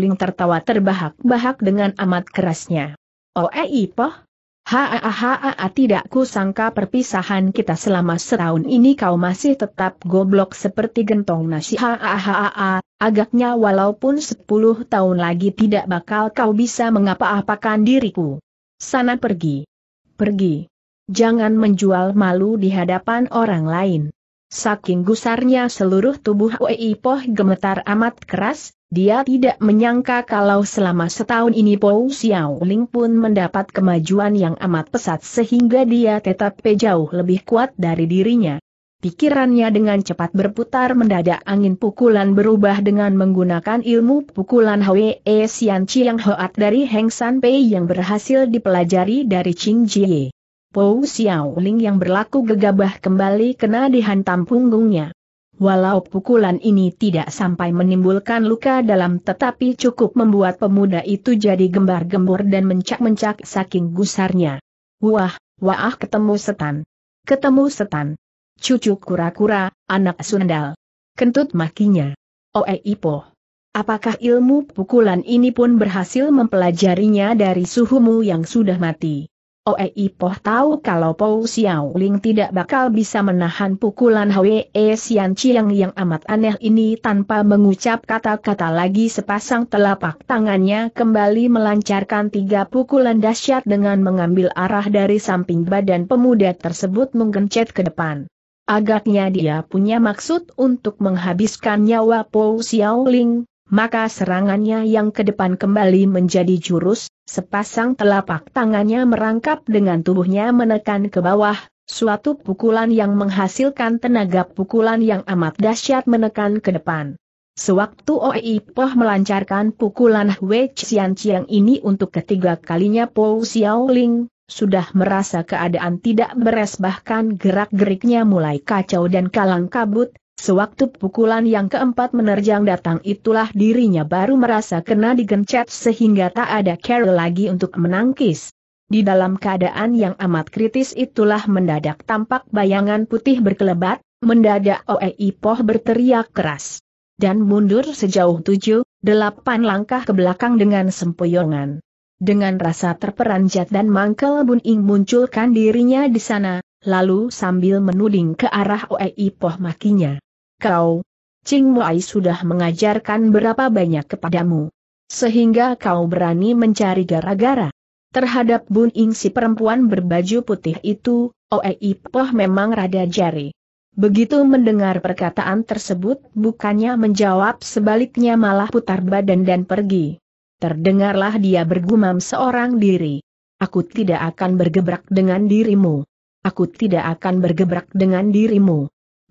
Ling tertawa terbahak-bahak dengan amat kerasnya. Oh Eipoh! Hahaha tidak ku sangka perpisahan kita selama setahun ini kau masih tetap goblok seperti gentong nasi Hahaha, agaknya walaupun sepuluh tahun lagi tidak bakal kau bisa mengapa-apakan diriku. Sana pergi. Pergi. Jangan menjual malu di hadapan orang lain. Saking gusarnya seluruh tubuh Wei Poh gemetar amat keras, dia tidak menyangka kalau selama setahun ini Po Xiao Ling pun mendapat kemajuan yang amat pesat sehingga dia tetap jauh lebih kuat dari dirinya. Pikirannya dengan cepat berputar mendadak angin pukulan berubah dengan menggunakan ilmu pukulan Hwe Sian Chiang Hoat dari Heng San Pei yang berhasil dipelajari dari Ching Jie. Pou Ling yang berlaku gegabah kembali kena dihantam punggungnya. Walau pukulan ini tidak sampai menimbulkan luka dalam tetapi cukup membuat pemuda itu jadi gembar-gembor dan mencak-mencak saking gusarnya. Wah, wah ketemu setan. Ketemu setan. Cucu kura-kura, anak sundal. Kentut makinya. Oe Ipo. Apakah ilmu pukulan ini pun berhasil mempelajarinya dari suhumu yang sudah mati? Oei Poh tahu kalau Po Xiao Ling tidak bakal bisa menahan pukulan Hwee Sian Chiang yang amat aneh ini tanpa mengucap kata-kata lagi sepasang telapak tangannya kembali melancarkan tiga pukulan dahsyat dengan mengambil arah dari samping badan pemuda tersebut menggencet ke depan. Agaknya dia punya maksud untuk menghabiskan nyawa Po Xiao Ling, maka serangannya yang ke depan kembali menjadi jurus, sepasang telapak tangannya merangkap dengan tubuhnya menekan ke bawah, suatu pukulan yang menghasilkan tenaga pukulan yang amat dahsyat menekan ke depan. Sewaktu Oi Poh melancarkan pukulan Hwe Xian Chiang ini untuk ketiga kalinya Po Xiao Ling, sudah merasa keadaan tidak beres bahkan gerak-geriknya mulai kacau dan kalang kabut, Sewaktu pukulan yang keempat menerjang datang itulah dirinya baru merasa kena digencet sehingga tak ada care lagi untuk menangkis. Di dalam keadaan yang amat kritis itulah mendadak tampak bayangan putih berkelebat, mendadak Oei Poh berteriak keras. Dan mundur sejauh tujuh, delapan langkah ke belakang dengan sempoyongan. Dengan rasa terperanjat dan mangkel Bun Ing munculkan dirinya di sana, lalu sambil menuding ke arah Oei Poh makinya kau, Ching Wai sudah mengajarkan berapa banyak kepadamu. Sehingga kau berani mencari gara-gara. Terhadap Bun Ing si perempuan berbaju putih itu, Oe Ipoh memang rada jari. Begitu mendengar perkataan tersebut bukannya menjawab sebaliknya malah putar badan dan pergi. Terdengarlah dia bergumam seorang diri. Aku tidak akan bergebrak dengan dirimu. Aku tidak akan bergebrak dengan dirimu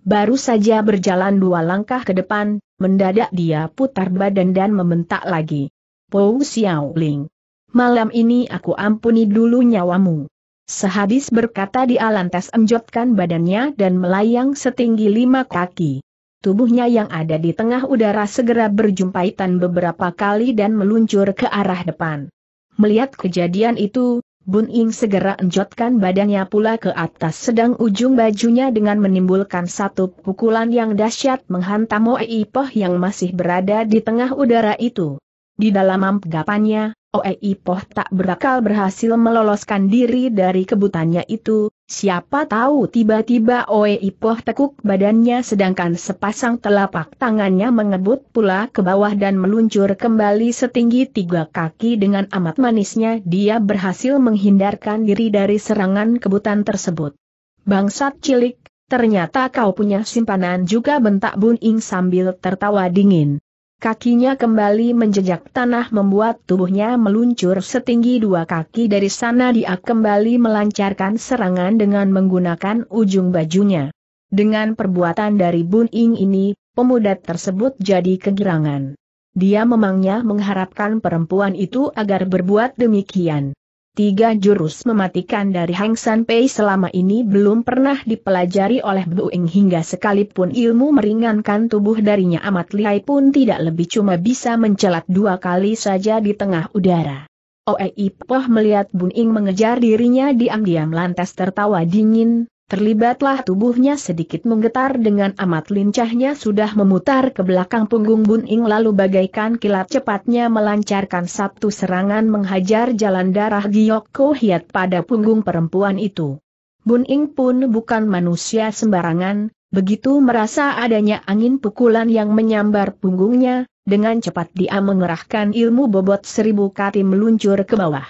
baru saja berjalan dua langkah ke depan, mendadak dia putar badan dan membentak lagi. Pou Xiao Ling. Malam ini aku ampuni dulu nyawamu. Sehabis berkata dia lantas emjotkan badannya dan melayang setinggi lima kaki. Tubuhnya yang ada di tengah udara segera berjumpaitan beberapa kali dan meluncur ke arah depan. Melihat kejadian itu, Bun Ing segera enjotkan badannya pula ke atas sedang ujung bajunya dengan menimbulkan satu pukulan yang dahsyat menghantam Oei Ipoh yang masih berada di tengah udara itu. Di dalam ampegapannya, Oei Ipoh tak berakal berhasil meloloskan diri dari kebutannya itu, Siapa tahu tiba-tiba Oe Ipoh tekuk badannya sedangkan sepasang telapak tangannya mengebut pula ke bawah dan meluncur kembali setinggi tiga kaki dengan amat manisnya dia berhasil menghindarkan diri dari serangan kebutan tersebut. Bangsat cilik, ternyata kau punya simpanan juga bentak Bun Ing sambil tertawa dingin. Kakinya kembali menjejak tanah membuat tubuhnya meluncur setinggi dua kaki dari sana dia kembali melancarkan serangan dengan menggunakan ujung bajunya. Dengan perbuatan dari Bun Ing ini, pemuda tersebut jadi kegirangan. Dia memangnya mengharapkan perempuan itu agar berbuat demikian. Tiga jurus mematikan dari Hang San Pei selama ini belum pernah dipelajari oleh Bu Ing hingga sekalipun ilmu meringankan tubuh darinya amat lihai pun tidak lebih cuma bisa mencelat dua kali saja di tengah udara. Oei Poh melihat Ing mengejar dirinya diam-diam lantas tertawa dingin, Terlibatlah tubuhnya sedikit menggetar dengan amat lincahnya sudah memutar ke belakang punggung Bun Ing lalu bagaikan kilat cepatnya melancarkan satu serangan menghajar jalan darah Giok Ko Hiat pada punggung perempuan itu. Bun Ing pun bukan manusia sembarangan, begitu merasa adanya angin pukulan yang menyambar punggungnya, dengan cepat dia mengerahkan ilmu bobot seribu kati meluncur ke bawah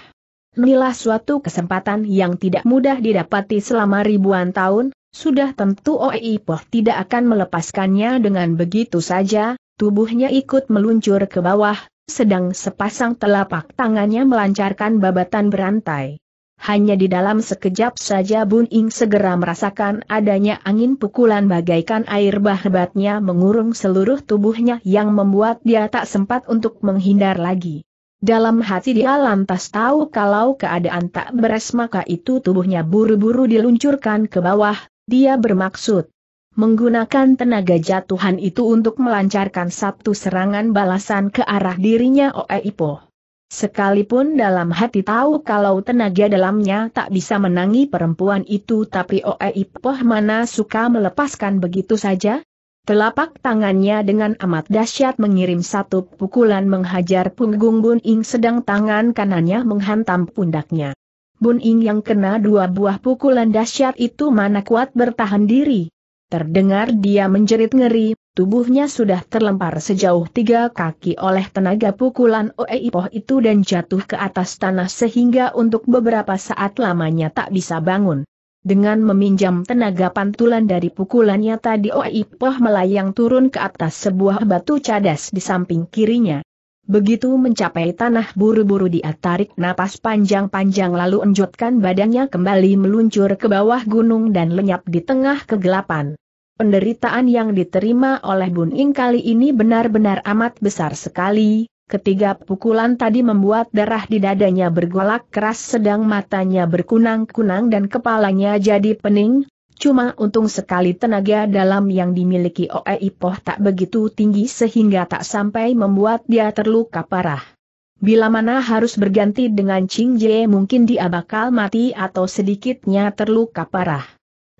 inilah suatu kesempatan yang tidak mudah didapati selama ribuan tahun, sudah tentu Oei Poh tidak akan melepaskannya dengan begitu saja, tubuhnya ikut meluncur ke bawah, sedang sepasang telapak tangannya melancarkan babatan berantai. Hanya di dalam sekejap saja Bun Ing segera merasakan adanya angin pukulan bagaikan air bah hebatnya mengurung seluruh tubuhnya yang membuat dia tak sempat untuk menghindar lagi. Dalam hati dia lantas tahu kalau keadaan tak beres maka itu tubuhnya buru-buru diluncurkan ke bawah, dia bermaksud menggunakan tenaga jatuhan itu untuk melancarkan satu serangan balasan ke arah dirinya Oeipo. Sekalipun dalam hati tahu kalau tenaga dalamnya tak bisa menangi perempuan itu tapi Oeipo mana suka melepaskan begitu saja, Telapak tangannya dengan amat dahsyat mengirim satu pukulan menghajar punggung Bun Ing sedang tangan kanannya menghantam pundaknya. Bun Ing yang kena dua buah pukulan dahsyat itu mana kuat bertahan diri. Terdengar dia menjerit ngeri, tubuhnya sudah terlempar sejauh tiga kaki oleh tenaga pukulan Oeipoh itu dan jatuh ke atas tanah sehingga untuk beberapa saat lamanya tak bisa bangun. Dengan meminjam tenaga pantulan dari pukulannya tadi Oipoh oh melayang turun ke atas sebuah batu cadas di samping kirinya. Begitu mencapai tanah buru-buru dia tarik napas panjang-panjang lalu enjutkan badannya kembali meluncur ke bawah gunung dan lenyap di tengah kegelapan. Penderitaan yang diterima oleh Bun Ing kali ini benar-benar amat besar sekali, Ketiga pukulan tadi membuat darah di dadanya bergolak keras sedang matanya berkunang-kunang dan kepalanya jadi pening, cuma untung sekali tenaga dalam yang dimiliki Oe Ipoh tak begitu tinggi sehingga tak sampai membuat dia terluka parah. Bila mana harus berganti dengan Ching Jie mungkin dia bakal mati atau sedikitnya terluka parah.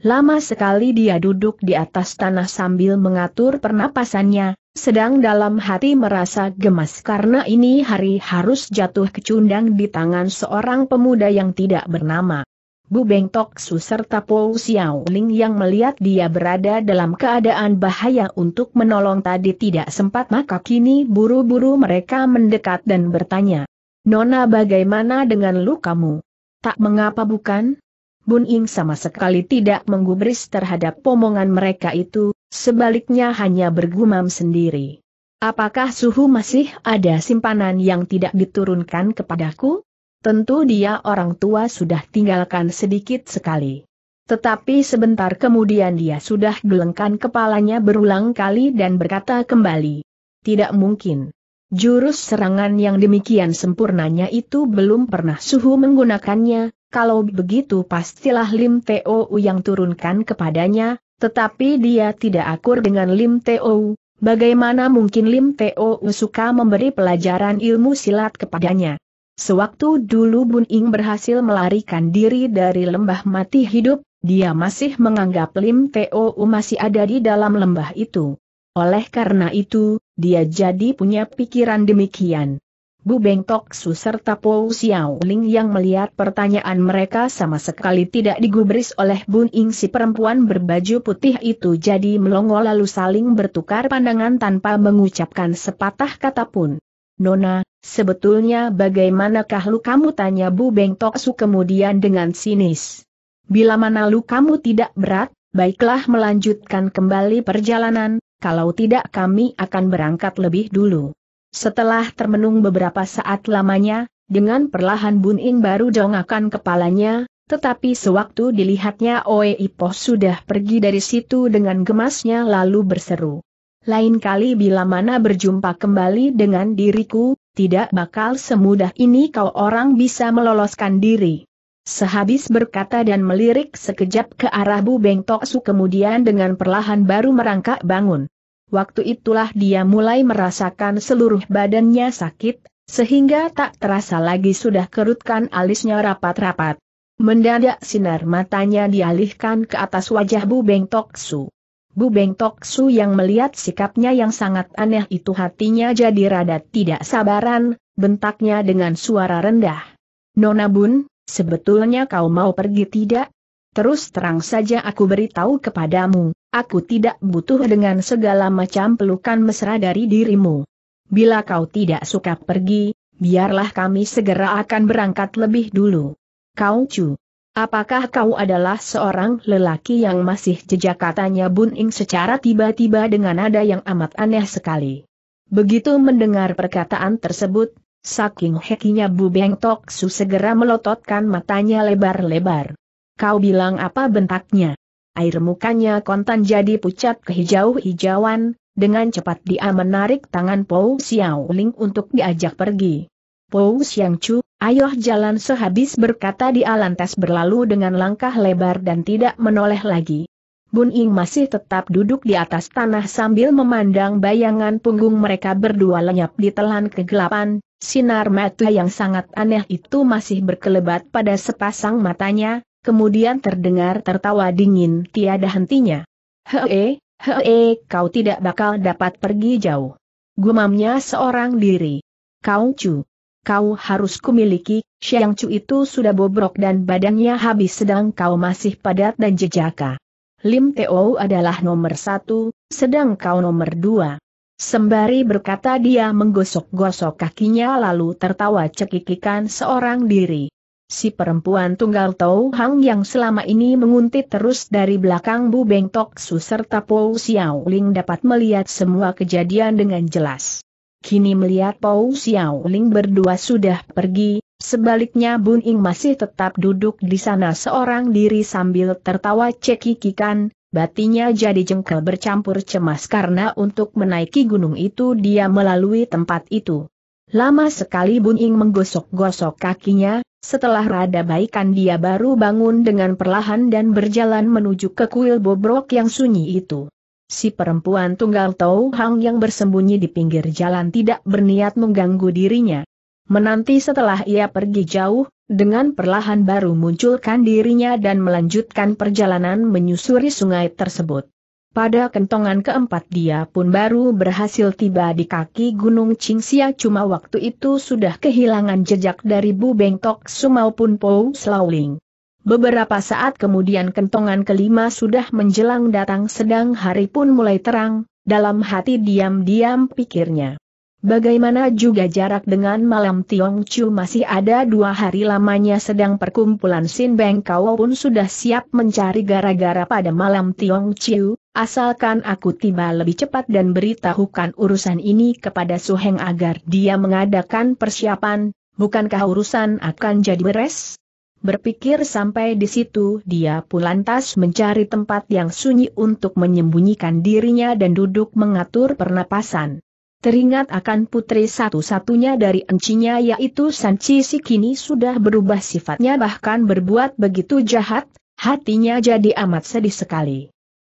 Lama sekali dia duduk di atas tanah sambil mengatur pernapasannya, sedang dalam hati merasa gemas karena ini hari harus jatuh kecundang di tangan seorang pemuda yang tidak bernama. Bu Beng Tok Su serta Po Xiao Ling yang melihat dia berada dalam keadaan bahaya untuk menolong tadi tidak sempat maka kini buru-buru mereka mendekat dan bertanya. Nona bagaimana dengan lukamu? Tak mengapa bukan? Bun Ing sama sekali tidak menggubris terhadap omongan mereka itu, Sebaliknya hanya bergumam sendiri. Apakah suhu masih ada simpanan yang tidak diturunkan kepadaku? Tentu dia orang tua sudah tinggalkan sedikit sekali. Tetapi sebentar kemudian dia sudah gelengkan kepalanya berulang kali dan berkata kembali. Tidak mungkin. Jurus serangan yang demikian sempurnanya itu belum pernah suhu menggunakannya, kalau begitu pastilah Lim Teo yang turunkan kepadanya, tetapi dia tidak akur dengan Lim Teo, bagaimana mungkin Lim Teo suka memberi pelajaran ilmu silat kepadanya. Sewaktu dulu Bun Ing berhasil melarikan diri dari lembah mati hidup, dia masih menganggap Lim Teo masih ada di dalam lembah itu. Oleh karena itu, dia jadi punya pikiran demikian. Bu Beng Tok Su serta Po Xiao Ling yang melihat pertanyaan mereka sama sekali tidak digubris oleh Bun Ing si perempuan berbaju putih itu jadi melongo lalu saling bertukar pandangan tanpa mengucapkan sepatah kata pun. Nona, sebetulnya bagaimanakah lu kamu tanya Bu Beng Su kemudian dengan sinis. Bila mana lu kamu tidak berat, baiklah melanjutkan kembali perjalanan, kalau tidak kami akan berangkat lebih dulu. Setelah termenung beberapa saat lamanya, dengan perlahan Bun In baru dongakan kepalanya, tetapi sewaktu dilihatnya Oe Ipoh sudah pergi dari situ dengan gemasnya lalu berseru. Lain kali bila mana berjumpa kembali dengan diriku, tidak bakal semudah ini kau orang bisa meloloskan diri. Sehabis berkata dan melirik sekejap ke arah Bu Beng Toksu kemudian dengan perlahan baru merangkak bangun waktu itulah dia mulai merasakan seluruh badannya sakit, sehingga tak terasa lagi sudah kerutkan alisnya rapat-rapat. Mendadak sinar matanya dialihkan ke atas wajah Bu Beng Toksu. Bu Beng Toksu yang melihat sikapnya yang sangat aneh itu hatinya jadi rada tidak sabaran, bentaknya dengan suara rendah. Nona Bun, sebetulnya kau mau pergi tidak? Terus terang saja aku beritahu kepadamu, Aku tidak butuh dengan segala macam pelukan mesra dari dirimu. Bila kau tidak suka pergi, biarlah kami segera akan berangkat lebih dulu. Kau cu. Apakah kau adalah seorang lelaki yang masih jejak katanya Bun Ing secara tiba-tiba dengan nada yang amat aneh sekali. Begitu mendengar perkataan tersebut, saking hekinya Bu Beng Tok Su segera melototkan matanya lebar-lebar. Kau bilang apa bentaknya? air mukanya kontan jadi pucat kehijau-hijauan, dengan cepat dia menarik tangan Pou Xiao Ling untuk diajak pergi. Pou Xiang Chu, ayo jalan sehabis berkata di lantas berlalu dengan langkah lebar dan tidak menoleh lagi. Bun Ying masih tetap duduk di atas tanah sambil memandang bayangan punggung mereka berdua lenyap di telan kegelapan, sinar mata yang sangat aneh itu masih berkelebat pada sepasang matanya, kemudian terdengar tertawa dingin tiada hentinya. Hee, hee, kau tidak bakal dapat pergi jauh. Gumamnya seorang diri. Kau cu. Kau harus kumiliki, siang cu itu sudah bobrok dan badannya habis sedang kau masih padat dan jejaka. Lim Teo adalah nomor satu, sedang kau nomor dua. Sembari berkata dia menggosok-gosok kakinya lalu tertawa cekikikan seorang diri. Si perempuan tunggal Tau Hang yang selama ini menguntit terus dari belakang Bu Beng Tok Su serta Po Xiao Ling dapat melihat semua kejadian dengan jelas. Kini melihat Po Xiao Ling berdua sudah pergi, sebaliknya Bun Ing masih tetap duduk di sana seorang diri sambil tertawa cekikikan, Batinya jadi jengkel bercampur cemas karena untuk menaiki gunung itu dia melalui tempat itu. Lama sekali Bun Ing menggosok-gosok kakinya, setelah rada baikan dia baru bangun dengan perlahan dan berjalan menuju ke kuil bobrok yang sunyi itu. Si perempuan tunggal Tau Hang yang bersembunyi di pinggir jalan tidak berniat mengganggu dirinya. Menanti setelah ia pergi jauh, dengan perlahan baru munculkan dirinya dan melanjutkan perjalanan menyusuri sungai tersebut. Pada kentongan keempat dia pun baru berhasil tiba di kaki Gunung Qingxia cuma waktu itu sudah kehilangan jejak dari Bu Bengtok, Su maupun Pou Slauling. Beberapa saat kemudian kentongan kelima sudah menjelang datang sedang hari pun mulai terang, dalam hati diam-diam pikirnya. Bagaimana juga jarak dengan malam Tiong Chu masih ada dua hari lamanya sedang perkumpulan Sin Beng Kau pun sudah siap mencari gara-gara pada malam Tiong Chu, asalkan aku tiba lebih cepat dan beritahukan urusan ini kepada Su Heng agar dia mengadakan persiapan, bukankah urusan akan jadi beres? Berpikir sampai di situ dia pun lantas mencari tempat yang sunyi untuk menyembunyikan dirinya dan duduk mengatur pernapasan. Teringat akan putri satu-satunya dari encinya yaitu Sanci si kini sudah berubah sifatnya bahkan berbuat begitu jahat, hatinya jadi amat sedih sekali.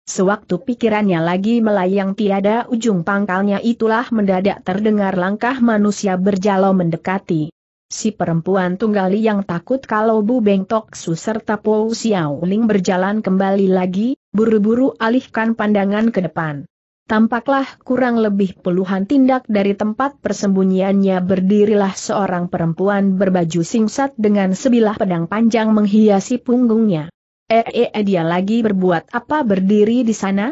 Sewaktu pikirannya lagi melayang tiada ujung pangkalnya itulah mendadak terdengar langkah manusia berjalan mendekati. Si perempuan tunggali yang takut kalau Bu Beng Tok Su serta Po Xiao Ling berjalan kembali lagi, buru-buru alihkan pandangan ke depan tampaklah kurang lebih puluhan tindak dari tempat persembunyiannya berdirilah seorang perempuan berbaju singset dengan sebilah pedang panjang menghiasi punggungnya. Eh, -e -e dia lagi berbuat apa berdiri di sana?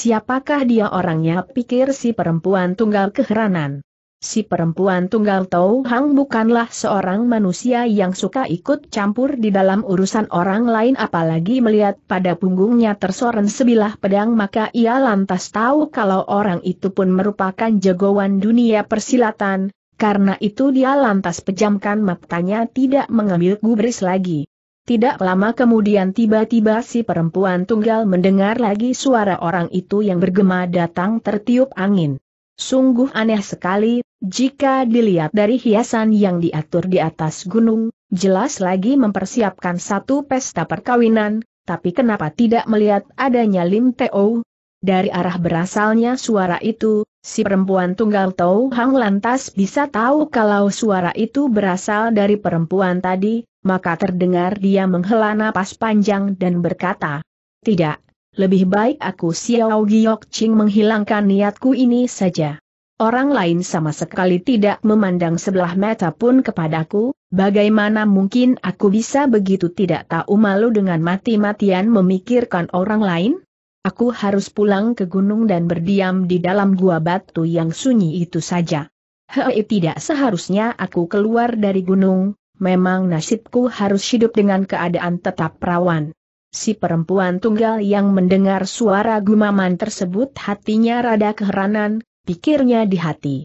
Siapakah dia orangnya pikir si perempuan tunggal keheranan. Si perempuan tunggal Tau Hang bukanlah seorang manusia yang suka ikut campur di dalam urusan orang lain apalagi melihat pada punggungnya tersoren sebilah pedang maka ia lantas tahu kalau orang itu pun merupakan jagoan dunia persilatan, karena itu dia lantas pejamkan matanya tidak mengambil gubris lagi. Tidak lama kemudian tiba-tiba si perempuan tunggal mendengar lagi suara orang itu yang bergema datang tertiup angin. Sungguh aneh sekali, jika dilihat dari hiasan yang diatur di atas gunung, jelas lagi mempersiapkan satu pesta perkawinan, tapi kenapa tidak melihat adanya Lim Teo? Dari arah berasalnya suara itu, si perempuan tunggal Tau Hang lantas bisa tahu kalau suara itu berasal dari perempuan tadi, maka terdengar dia menghela napas panjang dan berkata, Tidak, lebih baik aku Xiao Giok Ching menghilangkan niatku ini saja. Orang lain sama sekali tidak memandang sebelah mata pun kepadaku, bagaimana mungkin aku bisa begitu tidak tahu malu dengan mati-matian memikirkan orang lain? Aku harus pulang ke gunung dan berdiam di dalam gua batu yang sunyi itu saja. Hei tidak seharusnya aku keluar dari gunung, memang nasibku harus hidup dengan keadaan tetap perawan. Si perempuan tunggal yang mendengar suara gumaman tersebut hatinya rada keheranan, pikirnya di hati.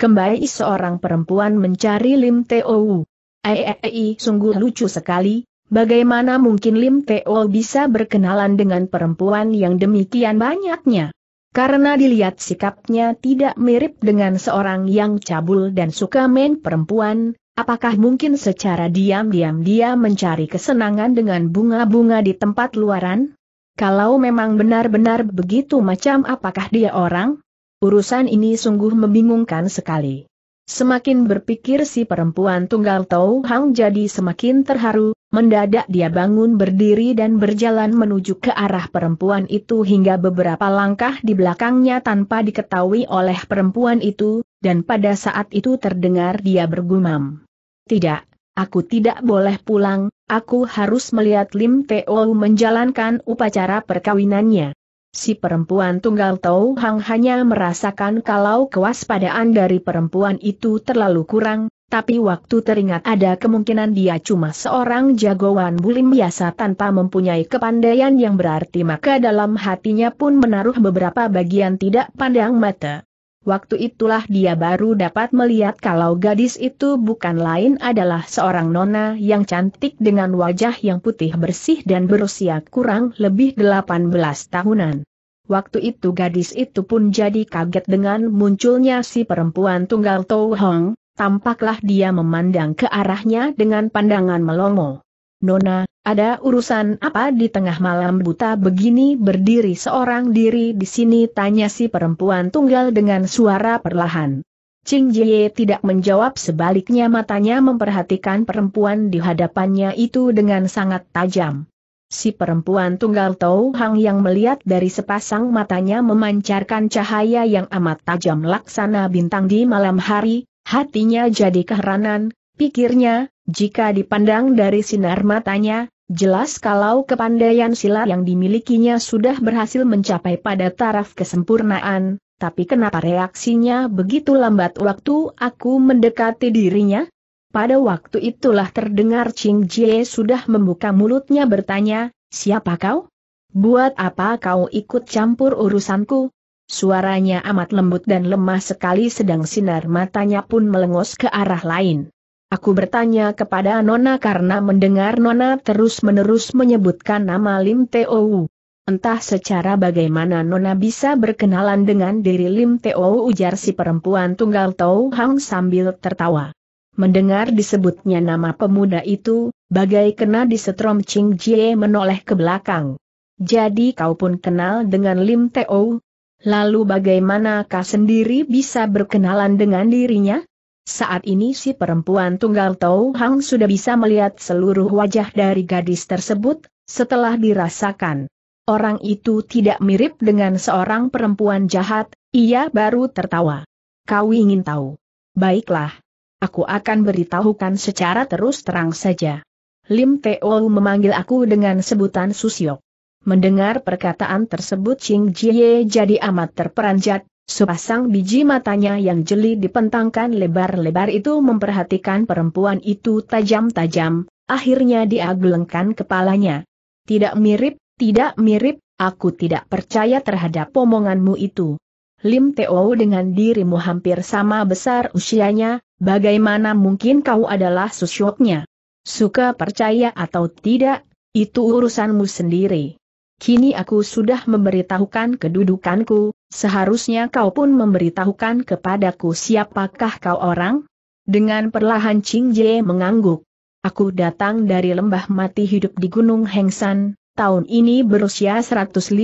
Kembali seorang perempuan mencari Lim Teo. Ei, sungguh lucu sekali, bagaimana mungkin Lim Teo bisa berkenalan dengan perempuan yang demikian banyaknya? Karena dilihat sikapnya tidak mirip dengan seorang yang cabul dan suka main perempuan, apakah mungkin secara diam-diam dia mencari kesenangan dengan bunga-bunga di tempat luaran? Kalau memang benar-benar begitu macam apakah dia orang? Urusan ini sungguh membingungkan sekali. Semakin berpikir si perempuan tunggal Tau Hang jadi semakin terharu, mendadak dia bangun berdiri dan berjalan menuju ke arah perempuan itu hingga beberapa langkah di belakangnya tanpa diketahui oleh perempuan itu, dan pada saat itu terdengar dia bergumam. Tidak, aku tidak boleh pulang, aku harus melihat Lim Teo menjalankan upacara perkawinannya. Si perempuan tunggal Tau Hang hanya merasakan kalau kewaspadaan dari perempuan itu terlalu kurang, tapi waktu teringat ada kemungkinan dia cuma seorang jagoan bulim biasa tanpa mempunyai kepandaian yang berarti maka dalam hatinya pun menaruh beberapa bagian tidak pandang mata. Waktu itulah dia baru dapat melihat kalau gadis itu bukan lain adalah seorang nona yang cantik dengan wajah yang putih bersih dan berusia kurang lebih 18 tahunan. Waktu itu gadis itu pun jadi kaget dengan munculnya si perempuan tunggal Tou Hong, tampaklah dia memandang ke arahnya dengan pandangan melongo. Nona, ada urusan apa di tengah malam buta begini berdiri seorang diri di sini? Tanya si perempuan tunggal dengan suara perlahan. Ching Jie tidak menjawab sebaliknya matanya memperhatikan perempuan di hadapannya itu dengan sangat tajam. Si perempuan tunggal Tau Hang yang melihat dari sepasang matanya memancarkan cahaya yang amat tajam laksana bintang di malam hari, hatinya jadi keheranan, pikirnya, jika dipandang dari sinar matanya, jelas kalau kepandaian silat yang dimilikinya sudah berhasil mencapai pada taraf kesempurnaan, tapi kenapa reaksinya begitu lambat waktu aku mendekati dirinya? Pada waktu itulah terdengar Ching Jie sudah membuka mulutnya bertanya, siapa kau? Buat apa kau ikut campur urusanku? Suaranya amat lembut dan lemah sekali sedang sinar matanya pun melengos ke arah lain. Aku bertanya kepada Nona karena mendengar Nona terus-menerus menyebutkan nama Lim Teo. Entah secara bagaimana Nona bisa berkenalan dengan diri Lim Teo ujar si perempuan tunggal Tau Hang sambil tertawa. Mendengar disebutnya nama pemuda itu, bagai kena disetrom Ching Jie menoleh ke belakang. Jadi kau pun kenal dengan Lim Teo? Lalu bagaimana kau sendiri bisa berkenalan dengan dirinya? Saat ini si perempuan tunggal Tau Hang sudah bisa melihat seluruh wajah dari gadis tersebut, setelah dirasakan. Orang itu tidak mirip dengan seorang perempuan jahat, ia baru tertawa. Kau ingin tahu? Baiklah. Aku akan beritahukan secara terus terang saja. Lim Teo memanggil aku dengan sebutan Susyok. Mendengar perkataan tersebut Ching Jie jadi amat terperanjat, Sepasang biji matanya yang jeli dipentangkan lebar-lebar itu memperhatikan perempuan itu tajam-tajam, akhirnya dia diagelengkan kepalanya. Tidak mirip, tidak mirip, aku tidak percaya terhadap omonganmu itu. Lim Teo dengan dirimu hampir sama besar usianya, bagaimana mungkin kau adalah susyoknya? Suka percaya atau tidak, itu urusanmu sendiri. Kini aku sudah memberitahukan kedudukanku, Seharusnya kau pun memberitahukan kepadaku siapakah kau orang? Dengan perlahan Ching Jie mengangguk. Aku datang dari lembah mati hidup di Gunung Hengsan, tahun ini berusia 115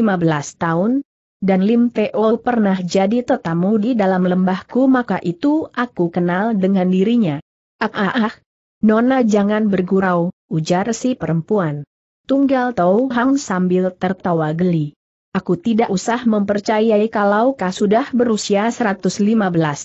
tahun, dan Lim Teol pernah jadi tetamu di dalam lembahku maka itu aku kenal dengan dirinya. Ah ah ah, Nona jangan bergurau, ujar si perempuan. Tunggal Tau Hang sambil tertawa geli. Aku tidak usah mempercayai kalau kau sudah berusia 115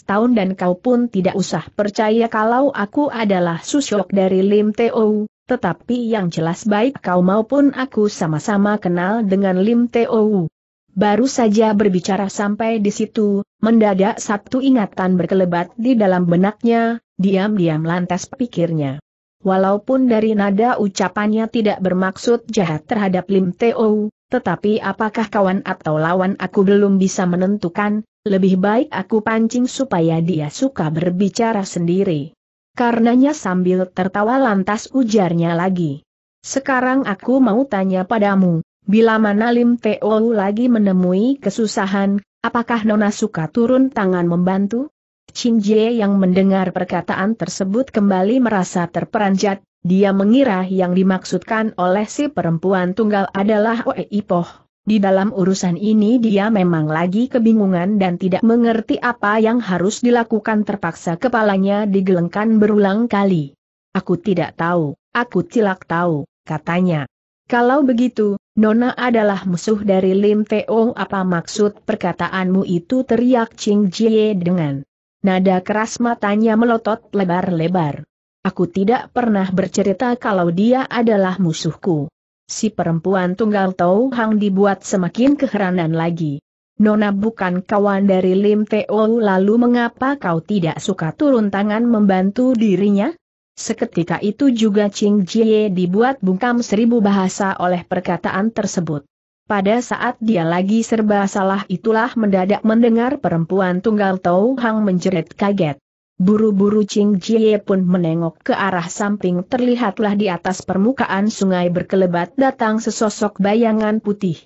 tahun dan kau pun tidak usah percaya kalau aku adalah susyok dari Lim Teo. Tetapi yang jelas baik kau maupun aku sama-sama kenal dengan Lim Teo. Baru saja berbicara sampai di situ, mendadak satu ingatan berkelebat di dalam benaknya, diam-diam lantas pikirnya. Walaupun dari nada ucapannya tidak bermaksud jahat terhadap Lim Teo, tetapi apakah kawan atau lawan aku belum bisa menentukan, lebih baik aku pancing supaya dia suka berbicara sendiri. Karenanya sambil tertawa lantas ujarnya lagi. Sekarang aku mau tanya padamu, bila mana Lim Teo lagi menemui kesusahan, apakah Nona suka turun tangan membantu? Chin Jie yang mendengar perkataan tersebut kembali merasa terperanjat, dia mengira yang dimaksudkan oleh si perempuan tunggal adalah Oe Ipoh. Di dalam urusan ini dia memang lagi kebingungan dan tidak mengerti apa yang harus dilakukan terpaksa kepalanya digelengkan berulang kali. Aku tidak tahu, aku cilak tahu, katanya. Kalau begitu, Nona adalah musuh dari Lim Teong apa maksud perkataanmu itu teriak Ching Jie dengan nada keras matanya melotot lebar-lebar. Aku tidak pernah bercerita kalau dia adalah musuhku. Si perempuan tunggal Tau Hang dibuat semakin keheranan lagi. Nona bukan kawan dari Lim Teo lalu mengapa kau tidak suka turun tangan membantu dirinya? Seketika itu juga Ching Jie dibuat bungkam seribu bahasa oleh perkataan tersebut. Pada saat dia lagi serba salah itulah mendadak mendengar perempuan tunggal Tau Hang menjerit kaget. Buru-buru Ching Jie pun menengok ke arah samping terlihatlah di atas permukaan sungai berkelebat datang sesosok bayangan putih.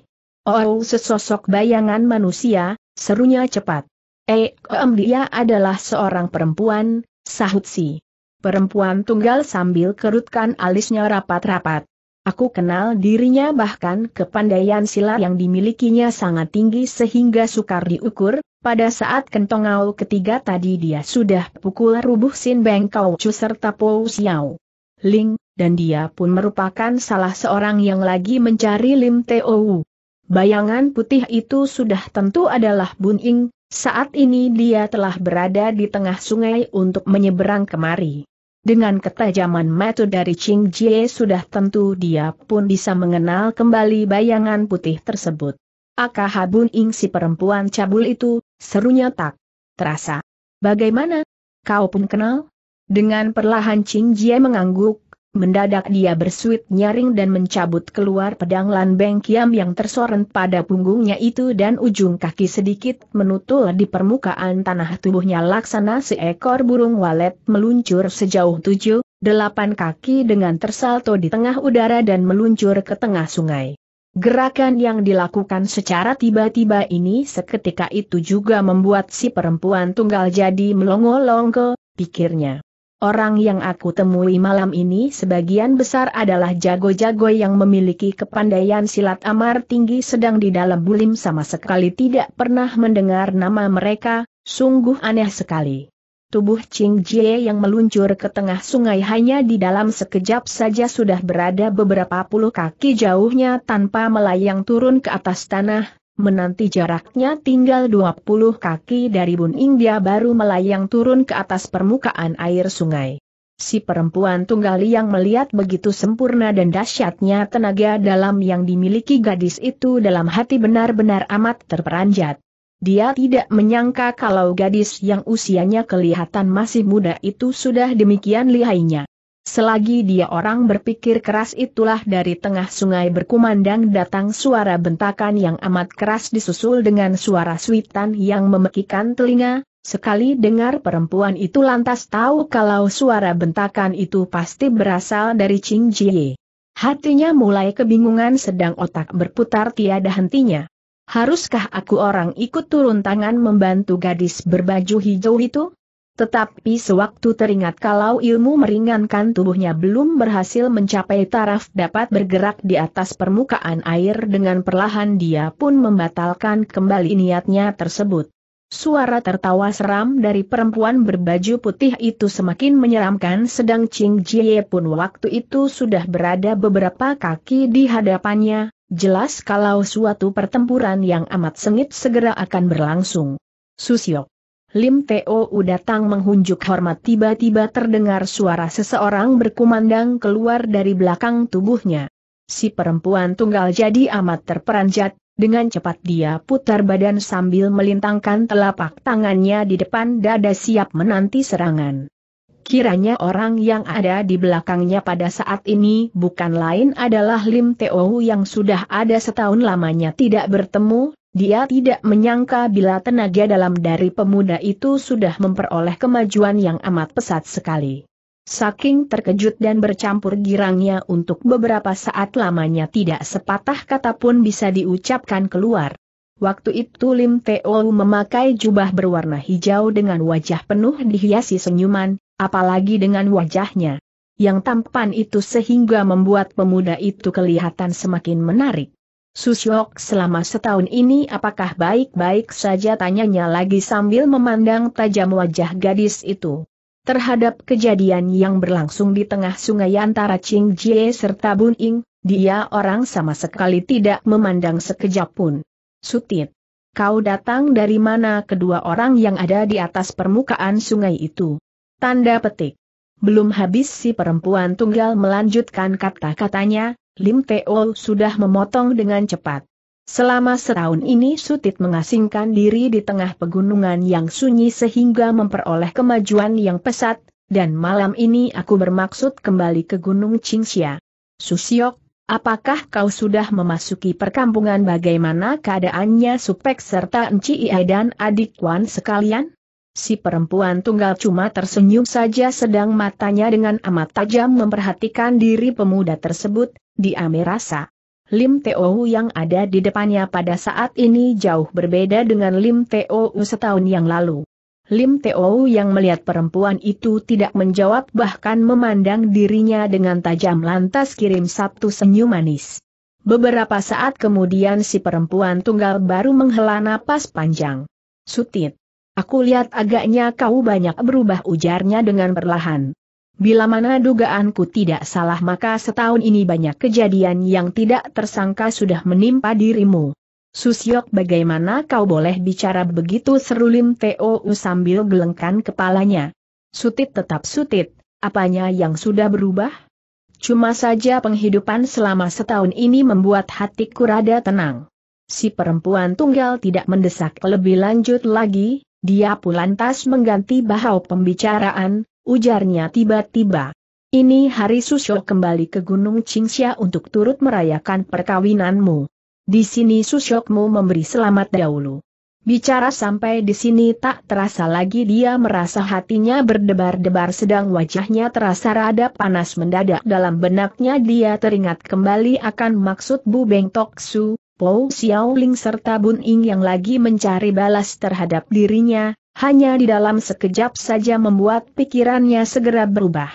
Oh, sesosok bayangan manusia, serunya cepat. Eh, em dia adalah seorang perempuan, sahut si. Perempuan tunggal sambil kerutkan alisnya rapat-rapat. Aku kenal dirinya bahkan kepandaian silat yang dimilikinya sangat tinggi sehingga sukar diukur, pada saat kentong aul ketiga tadi dia sudah pukul rubuh Sin Beng Kau Chu serta Po Xiao Ling, dan dia pun merupakan salah seorang yang lagi mencari Lim Teo Bayangan putih itu sudah tentu adalah Bun Ing, saat ini dia telah berada di tengah sungai untuk menyeberang kemari. Dengan ketajaman mata dari Ching Jie sudah tentu dia pun bisa mengenal kembali bayangan putih tersebut. Akaha Bun Ing si perempuan cabul itu, Serunya tak terasa. Bagaimana? Kau pun kenal? Dengan perlahan Ching Jie mengangguk, mendadak dia bersuit nyaring dan mencabut keluar pedang Lan Beng Kiam yang tersorot pada punggungnya itu dan ujung kaki sedikit menutul di permukaan tanah tubuhnya laksana seekor burung walet meluncur sejauh tujuh, delapan kaki dengan tersalto di tengah udara dan meluncur ke tengah sungai. Gerakan yang dilakukan secara tiba-tiba ini seketika itu juga membuat si perempuan tunggal jadi melongo longgo pikirnya. Orang yang aku temui malam ini sebagian besar adalah jago-jago yang memiliki kepandaian silat amar tinggi sedang di dalam bulim sama sekali tidak pernah mendengar nama mereka, sungguh aneh sekali. Tubuh Ching Jie yang meluncur ke tengah sungai hanya di dalam sekejap saja sudah berada beberapa puluh kaki jauhnya tanpa melayang turun ke atas tanah, menanti jaraknya tinggal dua puluh kaki dari Buning dia baru melayang turun ke atas permukaan air sungai. Si perempuan tunggal yang melihat begitu sempurna dan dahsyatnya tenaga dalam yang dimiliki gadis itu dalam hati benar-benar amat terperanjat. Dia tidak menyangka kalau gadis yang usianya kelihatan masih muda itu sudah demikian lihainya. Selagi dia orang berpikir keras itulah dari tengah sungai berkumandang datang suara bentakan yang amat keras disusul dengan suara suitan yang memekikan telinga, sekali dengar perempuan itu lantas tahu kalau suara bentakan itu pasti berasal dari Ching Jie. Hatinya mulai kebingungan sedang otak berputar tiada hentinya. Haruskah aku orang ikut turun tangan membantu gadis berbaju hijau itu? Tetapi sewaktu teringat kalau ilmu meringankan tubuhnya belum berhasil mencapai taraf dapat bergerak di atas permukaan air dengan perlahan dia pun membatalkan kembali niatnya tersebut. Suara tertawa seram dari perempuan berbaju putih itu semakin menyeramkan sedang Ching Jie pun waktu itu sudah berada beberapa kaki di hadapannya, Jelas kalau suatu pertempuran yang amat sengit segera akan berlangsung. Susyok. Lim Teo datang menghunjuk hormat tiba-tiba terdengar suara seseorang berkumandang keluar dari belakang tubuhnya. Si perempuan tunggal jadi amat terperanjat, dengan cepat dia putar badan sambil melintangkan telapak tangannya di depan dada siap menanti serangan. Kiranya orang yang ada di belakangnya pada saat ini bukan lain adalah Lim Teo yang sudah ada setahun lamanya tidak bertemu, dia tidak menyangka bila tenaga dalam dari pemuda itu sudah memperoleh kemajuan yang amat pesat sekali. Saking terkejut dan bercampur girangnya untuk beberapa saat lamanya tidak sepatah kata pun bisa diucapkan keluar. Waktu itu Lim Teo memakai jubah berwarna hijau dengan wajah penuh dihiasi senyuman, apalagi dengan wajahnya. Yang tampan itu sehingga membuat pemuda itu kelihatan semakin menarik. Susyok selama setahun ini apakah baik-baik saja tanyanya lagi sambil memandang tajam wajah gadis itu. Terhadap kejadian yang berlangsung di tengah sungai antara Ching Jie serta Bun Ing, dia orang sama sekali tidak memandang sekejap pun. Sutit. Kau datang dari mana kedua orang yang ada di atas permukaan sungai itu? Tanda petik. Belum habis si perempuan tunggal melanjutkan kata-katanya, Lim Teo sudah memotong dengan cepat. Selama setahun ini Sutit mengasingkan diri di tengah pegunungan yang sunyi sehingga memperoleh kemajuan yang pesat, dan malam ini aku bermaksud kembali ke Gunung Qingxia. Susiok, apakah kau sudah memasuki perkampungan bagaimana keadaannya Supek serta Enci Iai dan adik Wan sekalian? Si perempuan tunggal cuma tersenyum saja sedang matanya dengan amat tajam memperhatikan diri pemuda tersebut, dia merasa. Lim Teo yang ada di depannya pada saat ini jauh berbeda dengan Lim Teo setahun yang lalu. Lim Teo yang melihat perempuan itu tidak menjawab bahkan memandang dirinya dengan tajam lantas kirim satu senyum manis. Beberapa saat kemudian si perempuan tunggal baru menghela napas panjang. Sutit. Aku lihat agaknya kau banyak berubah ujarnya dengan perlahan. Bila mana dugaanku tidak salah maka setahun ini banyak kejadian yang tidak tersangka sudah menimpa dirimu. Susyok bagaimana kau boleh bicara begitu seru Lim Teo sambil gelengkan kepalanya. Sutit tetap sutit, apanya yang sudah berubah? Cuma saja penghidupan selama setahun ini membuat hatiku rada tenang. Si perempuan tunggal tidak mendesak lebih lanjut lagi, dia pun lantas mengganti bahau pembicaraan, ujarnya tiba-tiba. Ini hari Susyo kembali ke Gunung Qingxia untuk turut merayakan perkawinanmu. Di sini Susyokmu memberi selamat dahulu. Bicara sampai di sini tak terasa lagi dia merasa hatinya berdebar-debar sedang wajahnya terasa rada panas mendadak dalam benaknya dia teringat kembali akan maksud Bu Beng Su. Pou Xiaoling serta Bun Ying yang lagi mencari balas terhadap dirinya, hanya di dalam sekejap saja membuat pikirannya segera berubah.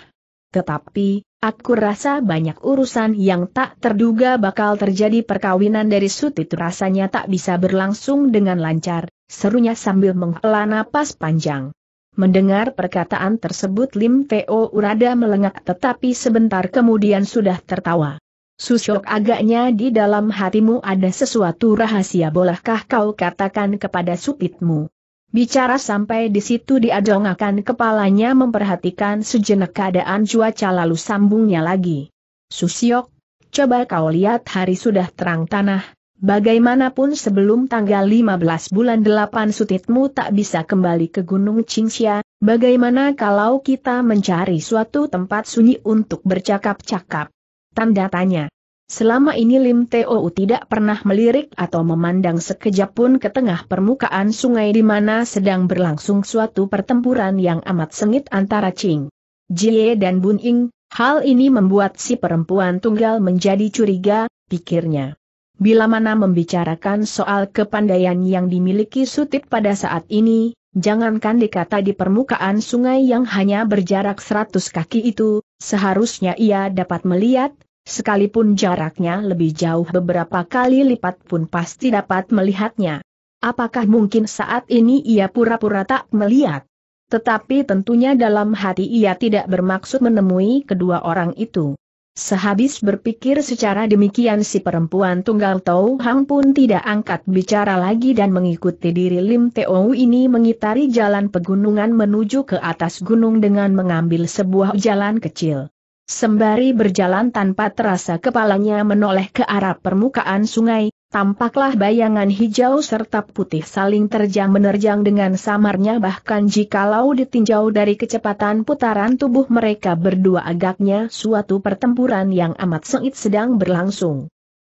Tetapi, aku rasa banyak urusan yang tak terduga bakal terjadi perkawinan dari Sut itu rasanya tak bisa berlangsung dengan lancar, serunya sambil menghela napas panjang. Mendengar perkataan tersebut Lim Teo Urada melengak tetapi sebentar kemudian sudah tertawa. Susyok agaknya di dalam hatimu ada sesuatu rahasia bolehkah kau katakan kepada supitmu? Bicara sampai di situ diadongakan kepalanya memperhatikan sejenak keadaan cuaca lalu sambungnya lagi. Susyok, coba kau lihat hari sudah terang tanah, bagaimanapun sebelum tanggal 15 bulan 8 sutitmu tak bisa kembali ke Gunung Cingsia, bagaimana kalau kita mencari suatu tempat sunyi untuk bercakap-cakap? Tanda tanya. Selama ini Lim Teo tidak pernah melirik atau memandang sekejap pun ke tengah permukaan sungai di mana sedang berlangsung suatu pertempuran yang amat sengit antara Ching. Jie dan Bun Ing, hal ini membuat si perempuan tunggal menjadi curiga, pikirnya. Bila mana membicarakan soal kepandaian yang dimiliki Sutip pada saat ini, Jangankan dikata di permukaan sungai yang hanya berjarak 100 kaki itu, seharusnya ia dapat melihat, sekalipun jaraknya lebih jauh beberapa kali lipat pun pasti dapat melihatnya. Apakah mungkin saat ini ia pura-pura tak melihat? Tetapi tentunya dalam hati ia tidak bermaksud menemui kedua orang itu. Sehabis berpikir secara demikian si perempuan tunggal Tau Hang pun tidak angkat bicara lagi dan mengikuti diri Lim Teo ini mengitari jalan pegunungan menuju ke atas gunung dengan mengambil sebuah jalan kecil. Sembari berjalan tanpa terasa kepalanya menoleh ke arah permukaan sungai, Tampaklah bayangan hijau serta putih saling terjang-menerjang dengan samarnya bahkan jikalau ditinjau dari kecepatan putaran tubuh mereka berdua agaknya suatu pertempuran yang amat sengit sedang berlangsung.